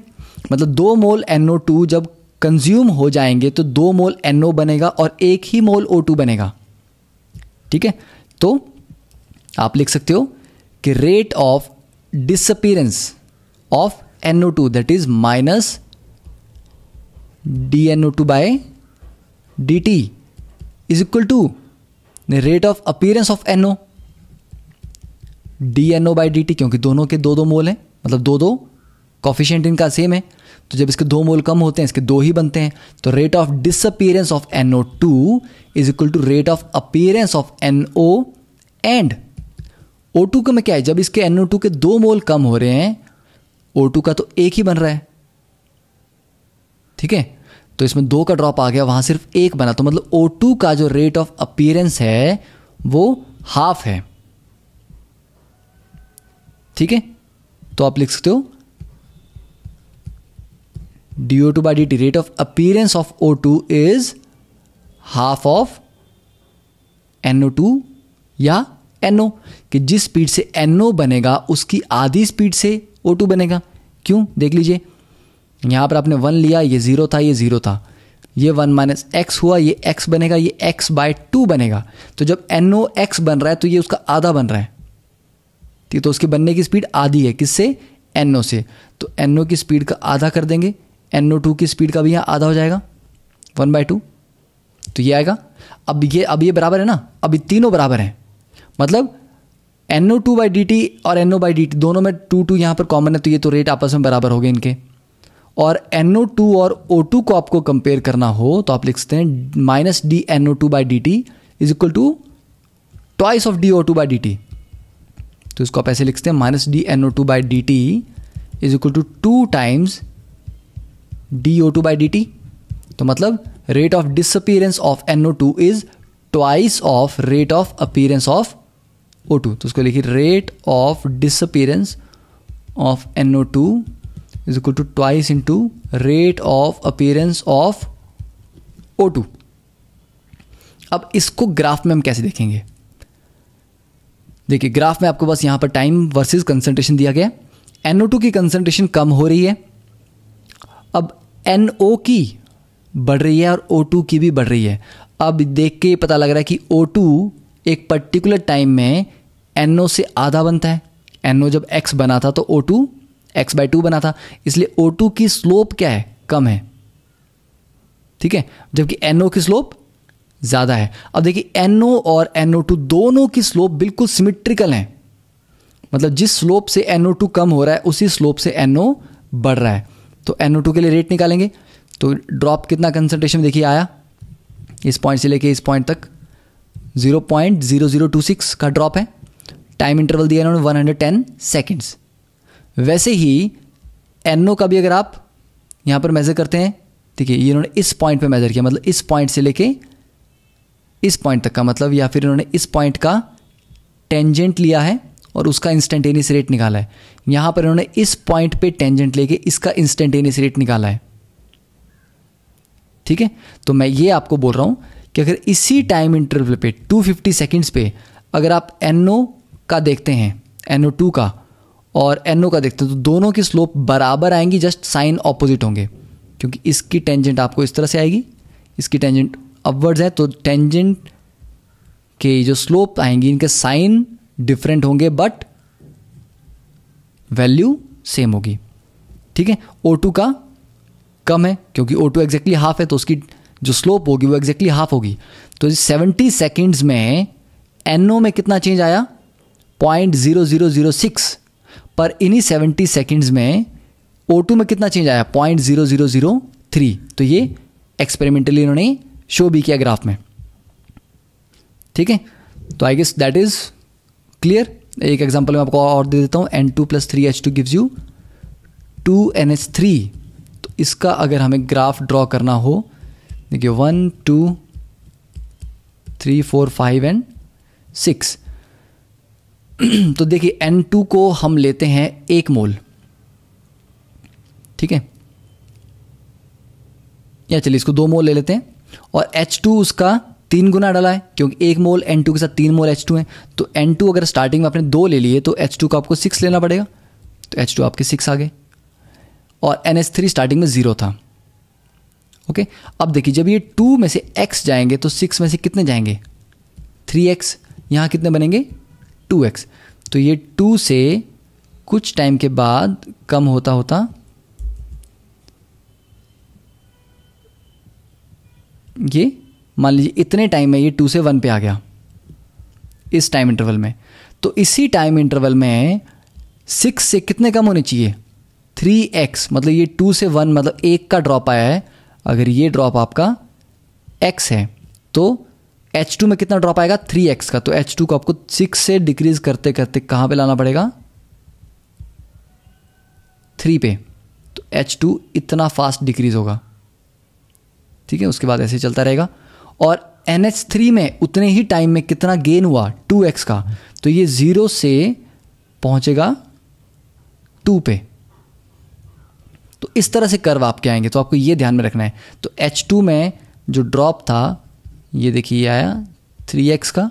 मतलब दो मोल एन ओ टू जब कंज्यूम हो जाएंगे तो दो मोल एन बनेगा और एक ही मोल ओ बनेगा ठीक है तो आप लिख सकते हो कि rate of disappearance of N O two that is minus D N O two by D T is equal to rate of appearance of N O D N O by D T क्योंकि दोनों के दो दो मोल हैं मतलब दो दो कॉफिशेंट इनका सेम है तो जब इसके दो मोल कम होते हैं इसके दो ही बनते हैं तो rate of disappearance of N O two is equal to rate of appearance of N O and O two का में क्या है जब इसके एन ओ टू के दो मोल कम हो रहे हैं ओ टू का तो एक ही बन रहा है ठीक है तो इसमें दो का ड्रॉप आ गया वहां सिर्फ एक बना तो मतलब ओ टू का जो रेट ऑफ अपियरेंस है वो हाफ है ठीक है तो आप लिख सकते हो two by D rate of dt of O two is half of N O two या ओ कि जिस स्पीड से एनओ बनेगा उसकी आधी स्पीड से ओ टू बनेगा क्यों देख लीजिए यहां पर आपने वन लिया ये ज़ीरो था ये ज़ीरो था ये वन माइनस एक्स हुआ ये एक्स बनेगा ये एक्स बाय टू बनेगा तो जब एन ओ एक्स बन रहा है तो ये उसका आधा बन रहा है ठीक तो उसके बनने की स्पीड आधी है किससे एन ओ से तो एन ओ की स्पीड का आधा कर देंगे एन ओ टू की स्पीड का भी यहाँ आधा हो जाएगा वन बाई टू तो ये आएगा अब ये अब ये बराबर है ना अब ये तीनों बराबर हैं मतलब N O two by D T और N O by D T दोनों में टू टू यहाँ पर कॉमन है तो ये तो रेट आपस में बराबर हो गए इनके और एन ओ टू और ओ टू को आपको कंपेयर करना हो तो आप लिखते हैं minus D N O two by D T is equal to twice of D O two by D T तो इसको आप ऐसे लिखते हैं minus D N O two by D T is equal to two times D O two by D T तो मतलब rate of disappearance of N O two is twice of rate of appearance of O two तो उसको लिखिए rate of disappearance of N O two is equal to twice in two rate of appearance of O two अब इसको graph में हम कैसे देखेंगे देखिए ग्राफ में आपको बस यहां पर टाइम वर्सेस कंसंट्रेशन दिया गया एनओ टू की कंसंट्रेशन कम हो रही है अब एन ओ की बढ़ रही है और ओ टू की भी बढ़ रही है अब देख के पता लग रहा है कि ओ टू एक पर्टिकुलर टाइम में एन ओ से आधा बनता है एन ओ जब एक्स बना था तो O two X by two बना था इसलिए ओ टू की स्लोप क्या है कम है ठीक है जबकि एन ओ की स्लोप ज़्यादा है अब देखिए एन ओ और एन ओ टू दोनों की स्लोप बिल्कुल सिमिट्रिकल हैं मतलब जिस स्लोप से एन ओ टू कम हो रहा है उसी स्लोप से एन ओ बढ़ रहा है तो NO2 के लिए रेट निकालेंगे तो ड्रॉप कितना कंसनट्रेशन में देखिए आया इस पॉइंट से लेके इस पॉइंट तक 0.0026 का ड्रॉप है टाइम इंटरवल दिया इन्होंने 110 सेकेंड्स वैसे ही एनओ का भी अगर आप यहाँ पर मेज़र करते हैं ठीक है ये इन्होंने इस पॉइंट पे मेज़र किया मतलब इस पॉइंट से लेके इस पॉइंट तक का मतलब या फिर इन्होंने इस पॉइंट का टेंजेंट लिया है और उसका इंस्टेंटेनियस रेट निकाला है यहां पर इन्होंने इस पॉइंट पे टेंजेंट लेके इसका इंस्टेंटेनियस रेट निकाला है ठीक है तो मैं ये आपको बोल रहा हूं कि अगर इसी टाइम इंटरवल पे 250 फिफ्टी सेकेंड्स पे अगर आप एन का देखते हैं एनओ टू का और एनओ का देखते हैं तो दोनों की स्लोप बराबर आएंगी जस्ट साइन ऑपोजिट होंगे क्योंकि इसकी टेंजेंट आपको इस तरह से आएगी इसकी टेंजेंट अपवर्ड्स है तो टेंजेंट के जो स्लोप आएंगी इनके साइन डिफरेंट होंगे बट वैल्यू सेम होगी ठीक है ओ टू का कम है क्योंकि ओ टू एग्जैक्टली हाफ है तो उसकी जो स्लोप होगी वो एग्जैक्टली हाफ होगी तो सेवेंटी सेकेंड्स में एनओ में कितना चेंज आया point zero zero zero six पर इन्हीं सेवेंटी सेकेंड्स में ओ टू में कितना चेंज आया point zero zero zero three तो ये एक्सपेरिमेंटली इन्होंने शो भी किया ग्राफ में ठीक है तो I guess that is clear एक एग्जाम्पल मैं आपको और दे देता हूँ N two plus three H two gives you two N H three तो इसका अगर हमें ग्राफ ड्रॉ करना हो देखिए one two three four five and six तो देखिए एन टू को हम लेते हैं एक मोल ठीक है या चलिए इसको दो मोल ले लेते हैं और एच टू उसका तीन गुना डला है क्योंकि एक मोल एन के साथ तीन मोल एच है तो एन अगर स्टार्टिंग में आपने दो ले लिए तो एच का आपको सिक्स लेना पड़ेगा तो एच आपके सिक्स आ गए और एन स्टार्टिंग में ज़ीरो था ओके अब देखिए जब ये टू में से एक्स जाएंगे तो सिक्स में से कितने जाएंगे थ्री एक्स यहाँ कितने बनेंगे टू एक्स तो ये टू से कुछ टाइम के बाद कम होता होता ये मान लीजिए इतने टाइम में ये टू से वन पे आ गया इस टाइम इंटरवल में तो इसी टाइम इंटरवल में सिक्स से कितने कम होने चाहिए थ्री एक्स मतलब ये टू से वन मतलब एक का ड्रॉप आया है अगर ये ड्रॉप आपका एक्स है तो एच टू में कितना ड्रॉप आएगा थ्री एक्स का तो एच टू को आपको सिक्स से डिक्रीज करते करते कहाँ पे लाना पड़ेगा थ्री पे तो एच टू इतना फास्ट डिक्रीज होगा ठीक है उसके बाद ऐसे चलता रहेगा और एन एच थ्री में उतने ही टाइम में कितना गेन हुआ टू एक्स का तो ये ज़ीरो से पहुंचेगा टू पे तो इस तरह से कर्व आपके आएंगे तो आपको ये ध्यान में रखना है तो एच टू में जो ड्रॉप था ये देखिए ये आया थ्री एक्स का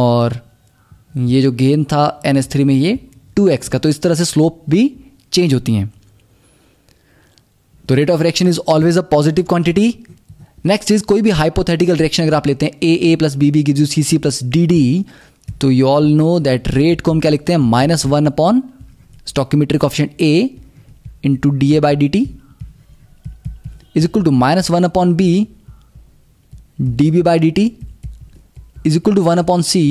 और ये जो गेन था एन एस थ्री में ये टू एक्स का तो इस तरह से स्लोप भी चेंज होती हैं तो rate of reaction is always a positive quantity next is कोई भी हाइपोथेटिकल रिएक्शन अगर आप लेते हैं A A plus B B की जो C C plus D D तो you all know that rate को हम क्या लिखते हैं minus one upon stoichiometric option A into D A by D T is equal to minus one upon B D B by D T is equal to one upon C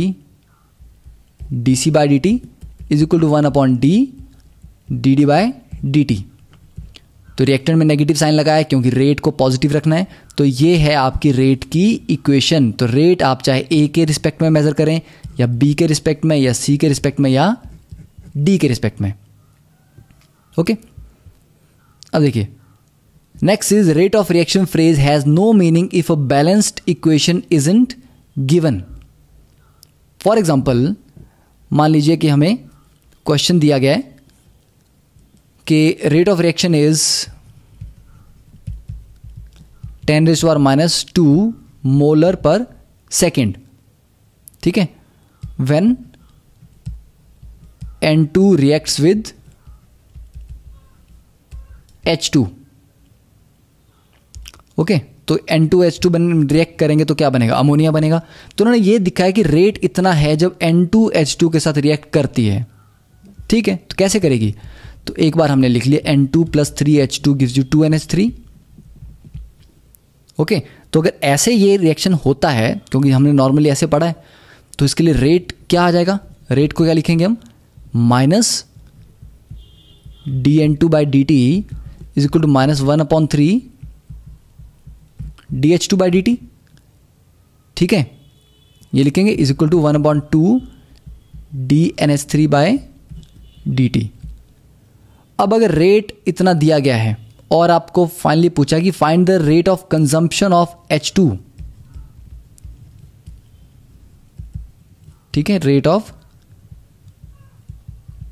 D C by D T is equal to one upon D D D by D T तो reactant में negative sign लगा है क्योंकि rate को positive रखना है तो ये है आपकी रेट की इक्वेशन तो रेट आप चाहे ए के रिस्पेक्ट में मेज़र करें या बी के रिस्पेक्ट में या सी के रिस्पेक्ट में या डी के रिस्पेक्ट में ओके अब देखिए next is rate of reaction phrase has no meaning if a balanced equation is not given for example मान लीजिए कि हमें क्वेश्चन दिया गया है कि rate of reaction is ten raise to minus two molar per second ठीक है when N two reacts with H two okay तो एन टू एच टू बन रिएक्ट करेंगे तो क्या बनेगा अमोनिया बनेगा तो उन्होंने ये दिखाया कि रेट इतना है जब एन टू एच टू के साथ रिएक्ट करती है ठीक है तो कैसे करेगी तो एक बार हमने लिख लिया N two plus three H two give you two N H three okay तो अगर ऐसे ये रिएक्शन होता है क्योंकि हमने नॉर्मली ऐसे पढ़ा है तो इसके लिए रेट क्या आ जाएगा रेट को क्या लिखेंगे हम minus D N two by D T is equal to minus one upon three D H two by D T ठीक है ये लिखेंगे is equal to one upon two D N H three by D T अब अगर rate इतना दिया गया है और आपको फाइनली पूछा कि find the rate of consumption of H two ठीक है rate of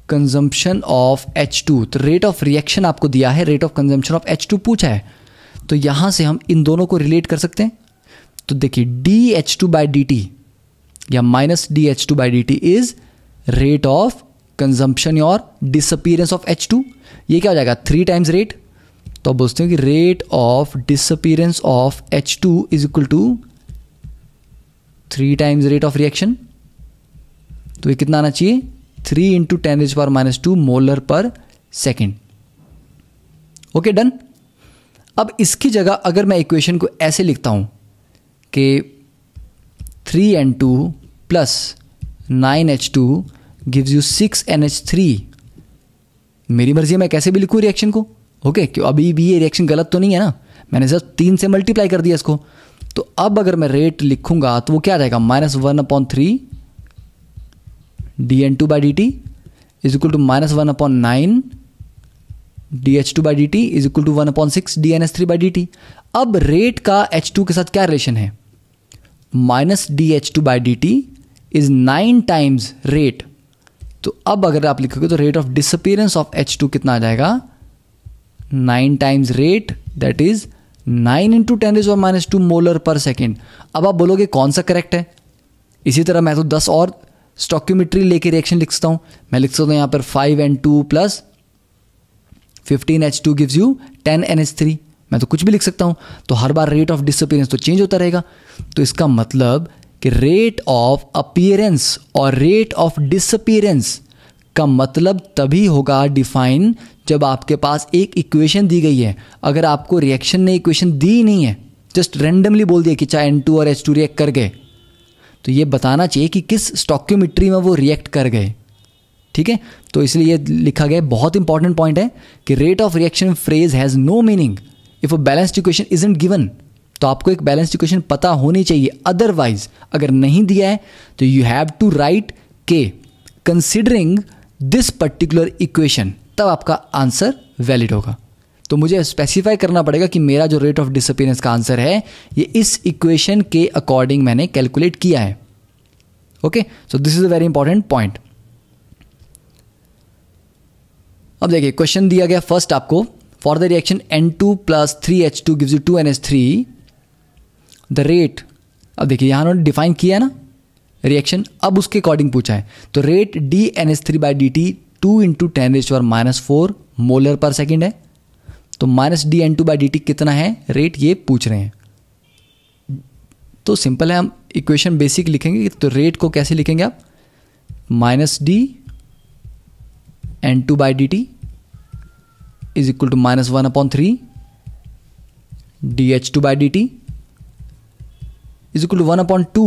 consumption of H two तो रेट ऑफ रिएक्शन आपको दिया है rate of consumption of H two पूछा है तो यहां से हम इन दोनों को रिलेट कर सकते हैं तो देखिए D H two by D T या minus D H two by D T is rate of consumption और डिसअपीरेंस ऑफ एच टू ये क्या हो जाएगा थ्री टाइम्स रेट तो आप बोलते हो कि rate of disappearance of H two is equal to three times rate of reaction तो ये कितना आना चाहिए थ्री इंटू टेन इज पर minus two molar per second okay done अब इसकी जगह अगर मैं इक्वेशन को ऐसे लिखता हूं कि three N two plus nine H two gives you six N H three मेरी मर्जी है मैं कैसे भी लिखूँ रिएक्शन को ओके क्यों अभी भी ये रिएक्शन गलत तो नहीं है ना मैंने जब तीन से मल्टीप्लाई कर दिया इसको तो अब अगर मैं रेट लिखूंगा तो वो क्या रहेगा minus one upon three D N two by D T is equal to minus one upon nine D H two by D T is equal to one upon six D N S three by D T अब rate का H two के साथ क्या relation है minus D H two by D T is nine times rate तो अब अगर आप लिखोगे तो rate of disappearance of H two कितना आ जाएगा nine times rate that is nine into ten is और minus two molar per second अब आप बोलोगे कौन सा करेक्ट है इसी तरह मैं तो दस और स्टॉक्यूमेट्री लेके रिएक्शन लिख सकता हूँ मैं लिख सकता हूं यहां पर five N two plus fifteen H two gives you ten N H three मैं तो कुछ भी लिख सकता हूं तो हर बार रेट ऑफ डिसअपियरेंस तो चेंज होता रहेगा तो इसका मतलब कि रेट ऑफ अपियरेंस और रेट ऑफ डिसअपियरेंस का मतलब तभी होगा डिफाइन जब आपके पास एक इक्वेशन दी गई है अगर आपको रिएक्शन ने इक्वेशन दी नहीं है जस्ट रेंडमली बोल दिया कि चाहे एन टू और एच टू रिएक्ट कर गए तो ये बताना चाहिए कि किस स्टॉक्यूमेट्री में वो रिएक्ट कर गए ठीक है तो इसलिए ये लिखा गया बहुत इंपॉर्टेंट पॉइंट है कि rate of reaction phrase has no meaning if a balanced equation is given तो आपको एक बैलेंस इक्वेशन पता होनी चाहिए अदरवाइज अगर नहीं दिया है तो यू हैव टू राइट के कंसिडरिंग दिस पर्टिकुलर इक्वेशन तब आपका आंसर वैलिड होगा तो मुझे स्पेसिफाई करना पड़ेगा कि मेरा जो रेट ऑफ डिसअपियरेंस का आंसर है ये इस इक्वेशन के अकॉर्डिंग मैंने कैलकुलेट किया है okay so this is a very important point अब देखिए क्वेश्चन दिया गया फर्स्ट आपको for the reaction N two plus three H two gives you two N H three the rate अब देखिए यहाँ उन्होंने डिफाइन किया ना रिएक्शन अब उसके अकॉर्डिंग पूछा है तो rate D N S three by D T two into ten raise और minus four molar per second है तो minus D N two by D T कितना है रेट ये पूछ रहे हैं तो सिंपल है हम इक्वेशन बेसिक लिखेंगे तो रेट को कैसे लिखेंगे आप minus D N two by D T is equal to minus one upon three D H two by D T is equal to one upon two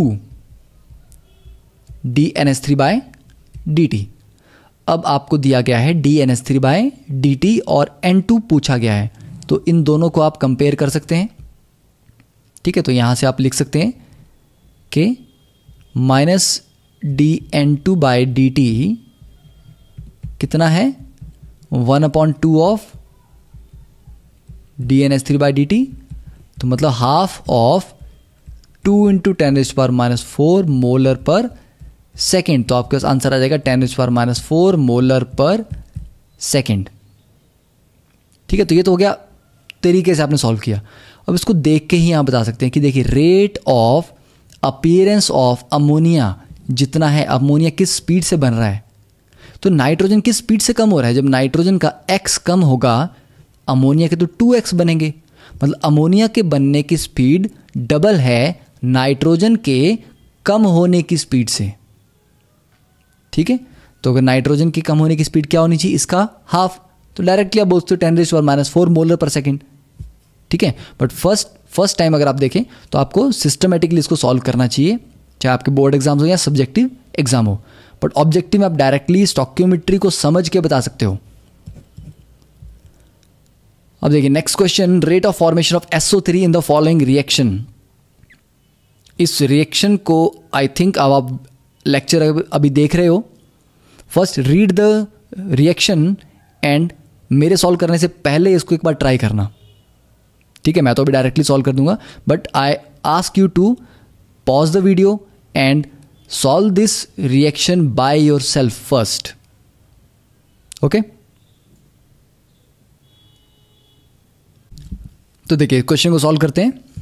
D N S three by D T अब आपको दिया गया है D N S three by D T और N two पूछा गया है तो इन दोनों को आप कंपेयर कर सकते हैं ठीक है तो यहां से आप लिख सकते हैं कि minus D N two by D T कितना है one upon two of D N S three by D T तो मतलब half of two into ten H power minus four molar per second तो आपके पास आंसर आ जाएगा ten H power minus four molar per second ठीक है तो ये तो हो गया तरीके से आपने सॉल्व किया अब इसको देख के ही आप बता सकते हैं कि देखिए rate of appearance of ammonia जितना है अमोनिया किस स्पीड से बन रहा है तो नाइट्रोजन किस स्पीड से कम हो रहा है जब नाइट्रोजन का एक्स कम होगा अमोनिया के तो टू एक्स बनेंगे मतलब अमोनिया के बनने की स्पीड डबल है नाइट्रोजन के कम होने की स्पीड से ठीक है तो अगर नाइट्रोजन के कम होने की स्पीड क्या होनी चाहिए इसका हाफ तो डायरेक्टली आप बोलते हो टेन रेस और minus four molar per second ठीक है बट फर्स्ट फर्स्ट टाइम अगर आप देखें तो आपको सिस्टमेटिकली इसको सॉल्व करना चाहिए चाहे आपके बोर्ड एग्जाम्स हो या सब्जेक्टिव एग्जाम हो बट ऑब्जेक्टिव में आप डायरेक्टली स्टॉक्योमेट्री को समझ के बता सकते हो अब देखिए next question rate of formation of SO three in the following reaction इस रिएक्शन को आई थिंक अब आप लेक्चर अभी देख रहे हो first read the reaction and मेरे सॉल्व करने से पहले इसको एक बार ट्राई करना ठीक है मैं तो अभी डायरेक्टली सॉल्व कर दूंगा but I ask you to pause the video and solve this reaction by yourself first okay तो देखिए क्वेश्चन को सॉल्व करते हैं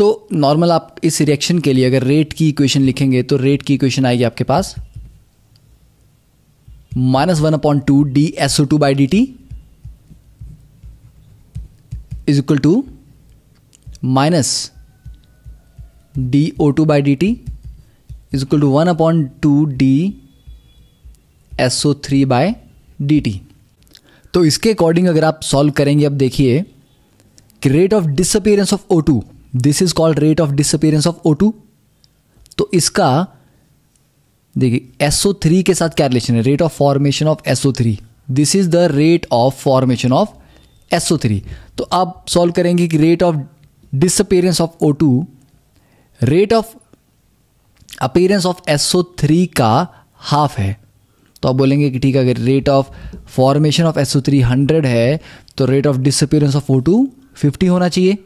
तो नॉर्मल आप इस रिएक्शन के लिए अगर रेट की इक्वेशन लिखेंगे तो रेट की इक्वेशन आएगी आपके पास minus one upon two D S O two by D T is equal to minus D O two by D T is equal to one upon two D S O three by D T तो इसके according अगर आप solve करेंगे अब देखिए कि rate of disappearance of O two this is called rate of disappearance of O two तो इसका देखिए एसओ थ्री के साथ क्या रिलेशन है rate of formation of SO three this is the rate of formation of SO three तो आप solve करेंगे कि rate of disappearance of O two rate of appearance of SO three का half है तो आप बोलेंगे कि ठीक है अगर rate of formation of SO three hundred है तो rate of disappearance of O two fifty होना चाहिए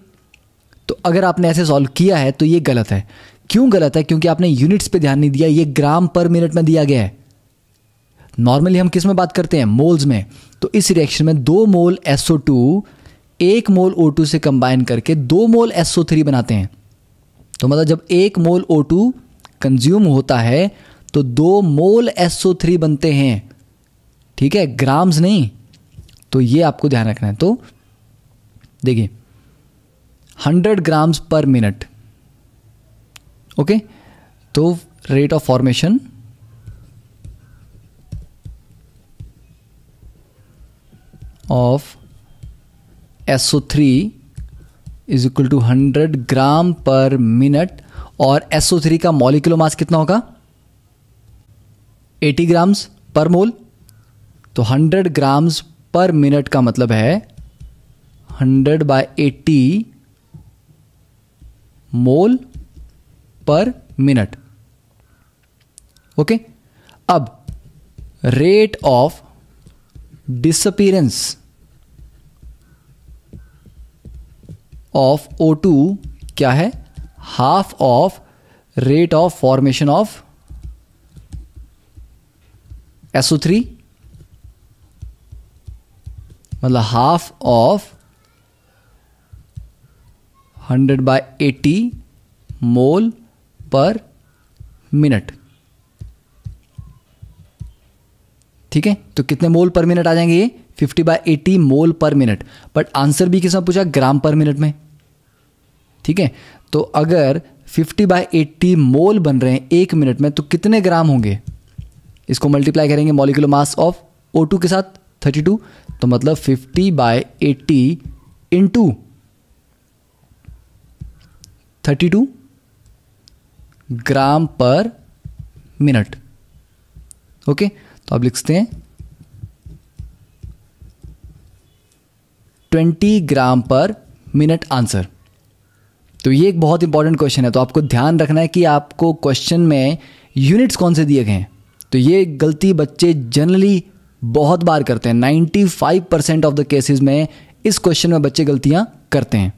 तो अगर आपने ऐसे सॉल्व किया है तो ये गलत है क्यों गलत है क्योंकि आपने यूनिट्स पे ध्यान नहीं दिया ये ग्राम पर मिनट में दिया गया है नॉर्मली हम किस में बात करते हैं मोल्स में तो इस रिएक्शन में दो मोल टू एक मोल ओ टू से कंबाइन करके दो मोल थ्री बनाते हैं तो मतलब जब एक मोल ओ टू कंज्यूम होता है तो दो मोल थ्री बनते हैं ठीक है ग्राम्स नहीं तो ये आपको ध्यान रखना है तो देखिए hundred grams per minute okay तो rate of formation of SO three is equal to hundred gram per minute और एसओ थ्री का मॉलिकुलर मास कितना होगा एटी ग्राम्स पर मोल तो हंड्रेड ग्राम्स पर मिनट का मतलब है hundred by eighty mole per minute okay अब rate of disappearance of O two क्या है half of rate of formation of SO three मतलब half of hundred by eighty mole per minute ठीक है तो कितने मोल पर मिनट आ जाएंगे ये fifty by eighty mole per minute but answer भी किसने पूछा ग्राम पर मिनट में ठीक है तो अगर 50 बाय एट्टी मोल बन रहे हैं एक मिनट में तो कितने ग्राम होंगे इसको मल्टीप्लाई करेंगे मॉलिकुलर मास ऑफ O2 के साथ 32 तो मतलब 50 by eighty into thirty two gram per minute okay तो आप लिखते हैं twenty gram per minute answer तो ये एक बहुत इंपॉर्टेंट क्वेश्चन है तो आपको ध्यान रखना है कि आपको क्वेश्चन में यूनिट्स कौन से दिए गए हैं तो ये गलती बच्चे जनरली बहुत बार करते हैं 95% ऑफ द केसेस में इस क्वेश्चन में बच्चे गलतियां करते हैं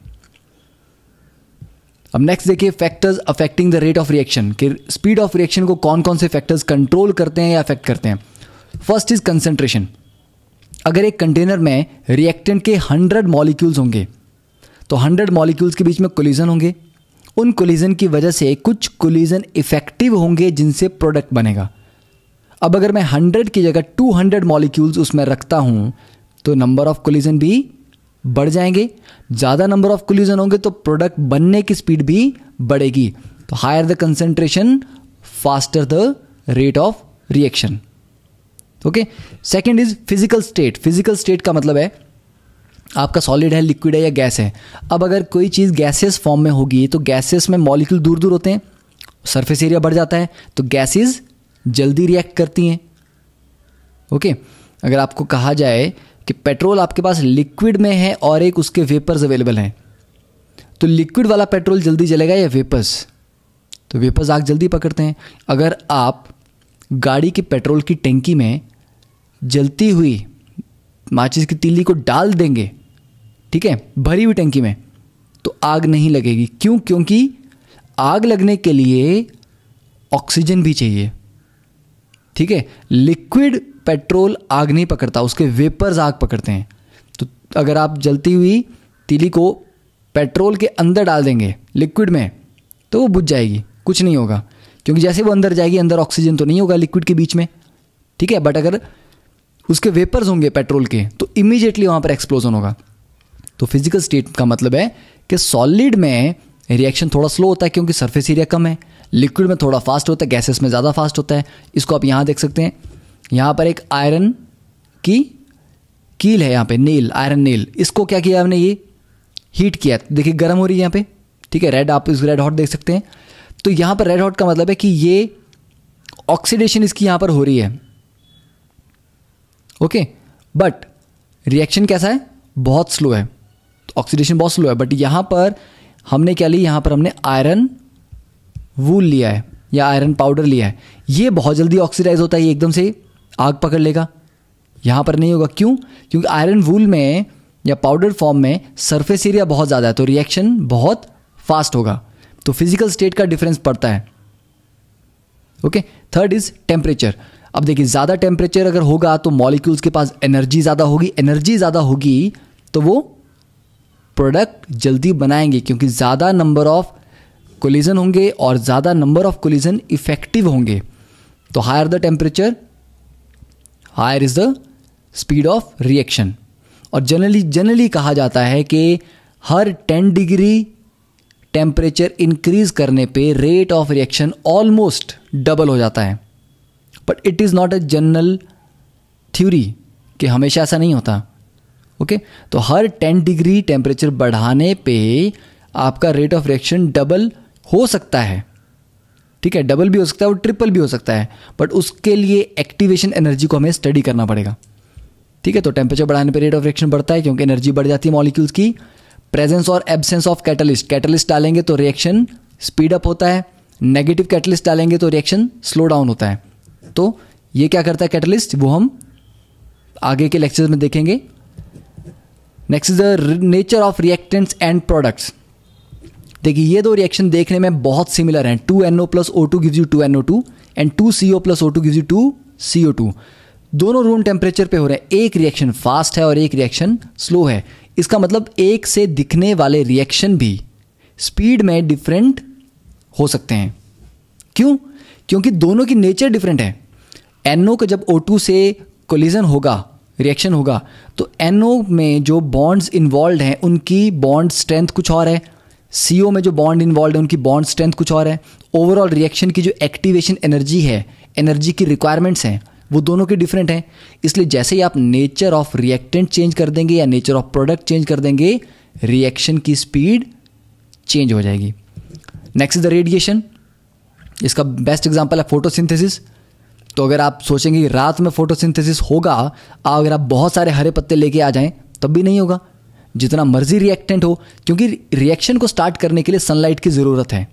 अब नेक्स्ट देखिए factors affecting the rate of reaction कि स्पीड ऑफ रिएक्शन को कौन कौन से फैक्टर्स कंट्रोल करते हैं या अफेक्ट करते हैं फर्स्ट इज कंसनट्रेशन अगर एक कंटेनर में रिएक्टेंट के 100 मॉलिक्यूल्स होंगे तो 100 मॉलिक्यूल्स के बीच में कोलिजन होंगे उन कोलिजन की वजह से कुछ कोलिजन इफेक्टिव होंगे जिनसे प्रोडक्ट बनेगा अब अगर मैं 100 की जगह 200 मॉलिक्यूल्स उसमें रखता हूँ तो नंबर ऑफ कोलिजन भी बढ़ जाएंगे ज़्यादा नंबर ऑफ कोल्यूजन होंगे तो प्रोडक्ट बनने की स्पीड भी बढ़ेगी तो higher the concentration faster the rate of reaction okay second is physical state physical state का मतलब है आपका सॉलिड है लिक्विड है या गैस है अब अगर कोई चीज़ गैसेस फॉर्म में होगी तो गैसेस में मॉलिक्यूल दूर दूर होते हैं सरफेस एरिया बढ़ जाता है तो गैसेस जल्दी रिएक्ट करती हैं ओके okay? अगर आपको कहा जाए कि पेट्रोल आपके पास लिक्विड में है और एक उसके वेपर्स अवेलेबल हैं तो लिक्विड वाला पेट्रोल जल्दी जलेगा या वेपर्स तो वेपर्स आग जल्दी पकड़ते हैं अगर आप गाड़ी की पेट्रोल की टंकी में जलती हुई माचिस की तीली को डाल देंगे ठीक है भरी हुई टंकी में तो आग नहीं लगेगी क्यों क्योंकि आग लगने के लिए ऑक्सीजन भी चाहिए ठीक है लिक्विड पेट्रोल आग नहीं पकड़ता उसके वेपर्स आग पकड़ते हैं तो अगर आप जलती हुई तीली को पेट्रोल के अंदर डाल देंगे लिक्विड में तो वो बुझ जाएगी कुछ नहीं होगा क्योंकि जैसे वो अंदर जाएगी अंदर ऑक्सीजन तो नहीं होगा लिक्विड के बीच में ठीक है बट अगर उसके वेपर्स होंगे पेट्रोल के तो इमीजिएटली वहाँ पर एक्सप्लोजन होगा तो फिजिकल स्टेट का मतलब है कि सॉलिड में रिएक्शन थोड़ा स्लो होता है क्योंकि सरफेस एरिया कम है लिक्विड में थोड़ा फास्ट होता है गैसेस में ज़्यादा फास्ट होता है इसको आप यहाँ देख सकते हैं यहाँ पर एक आयरन की कील है यहाँ पे नील आयरन नील इसको क्या किया हमने ये हीट किया देखिए गर्म हो रही है यहाँ पे ठीक है रेड आप इस रेड हॉट देख सकते हैं तो यहाँ पर रेड हॉट का मतलब है कि ये ऑक्सीडेशन इसकी यहाँ पर हो रही है ओके बट रिएक्शन कैसा है बहुत स्लो है ऑक्सीडेशन बहुत स्लो है बट यहाँ पर हमने क्या लिया यहाँ पर हमने आयरन वूल लिया है या आयरन पाउडर लिया है ये बहुत जल्दी ऑक्सीडाइज होता है एकदम से आग पकड़ लेगा यहाँ पर नहीं होगा क्यों क्योंकि आयरन वूल में या पाउडर फॉर्म में सरफेस एरिया बहुत ज़्यादा है तो रिएक्शन बहुत फास्ट होगा तो फिजिकल स्टेट का डिफरेंस पड़ता है ओके थर्ड इज टेम्परेचर अब देखिए ज़्यादा टेम्परेचर अगर होगा तो मॉलिक्यूल्स के पास एनर्जी ज़्यादा होगी एनर्जी ज़्यादा होगी तो वो प्रोडक्ट जल्दी बनाएंगे क्योंकि ज़्यादा नंबर ऑफ कोलिजन होंगे और ज़्यादा नंबर ऑफ कोलिजन इफेक्टिव होंगे तो higher the temperature higher is the speed of reaction और जनरली जनरली कहा जाता है कि हर 10 डिग्री टेम्परेचर इंक्रीज करने पे rate of reaction almost double हो जाता है but it is not a general theory कि हमेशा ऐसा नहीं होता ओके okay? तो हर 10 डिग्री टेम्परेचर बढ़ाने पे आपका रेट ऑफ रिएक्शन डबल हो सकता है ठीक है डबल भी हो सकता है और ट्रिपल भी हो सकता है बट उसके लिए एक्टिवेशन एनर्जी को हमें स्टडी करना पड़ेगा ठीक है तो टेम्परेचर बढ़ाने पर रेट ऑफ रिएक्शन बढ़ता है क्योंकि एनर्जी बढ़ जाती है मॉलिक्यूल्स की प्रेजेंस और एब्सेंस ऑफ कैटलिस्ट कैटलिस्ट डालेंगे तो रिएक्शन स्पीड अप होता है नेगेटिव कैटलिस्ट डालेंगे तो रिएक्शन स्लो डाउन होता है तो ये क्या करता है कैटलिस्ट वो हम आगे के लेक्चर में देखेंगे next is the nature of reactants and products देखिए ये दो रिएक्शन देखने में बहुत सिमिलर हैं two N O plus O two gives you two N O two and two C O plus O two gives you two C O two दोनों room temperature पे हो रहे हैं एक रिएक्शन फास्ट है और एक रिएक्शन स्लो है इसका मतलब एक से दिखने वाले रिएक्शन भी स्पीड में डिफरेंट हो सकते हैं क्यों क्योंकि दोनों की नेचर डिफरेंट है एनओ का जब ओ टू से कोलिजन होगा रिएक्शन होगा तो एनओ में जो बॉन्ड्स इन्वॉल्व हैं उनकी बॉन्ड स्ट्रेंथ कुछ और है सीओ e में जो बॉन्ड इन्वॉल्व है उनकी बॉन्ड स्ट्रेंथ कुछ और है ओवरऑल रिएक्शन की जो एक्टिवेशन एनर्जी है एनर्जी की रिक्वायरमेंट्स हैं वो दोनों के डिफरेंट हैं इसलिए जैसे ही आप नेचर ऑफ रिएक्टेंट चेंज कर देंगे या नेचर ऑफ प्रोडक्ट चेंज कर देंगे रिएक्शन की स्पीड चेंज हो जाएगी नेक्स्ट इज द रेडिएशन इसका बेस्ट एग्जाम्पल है फोटोसिंथेसिस तो अगर आप सोचेंगे रात में फोटोसिंथेसिस होगा अगर आप बहुत सारे हरे पत्ते लेके आ जाएं तब भी नहीं होगा जितना मर्जी रिएक्टेंट हो क्योंकि रिएक्शन को स्टार्ट करने के लिए सनलाइट की ज़रूरत है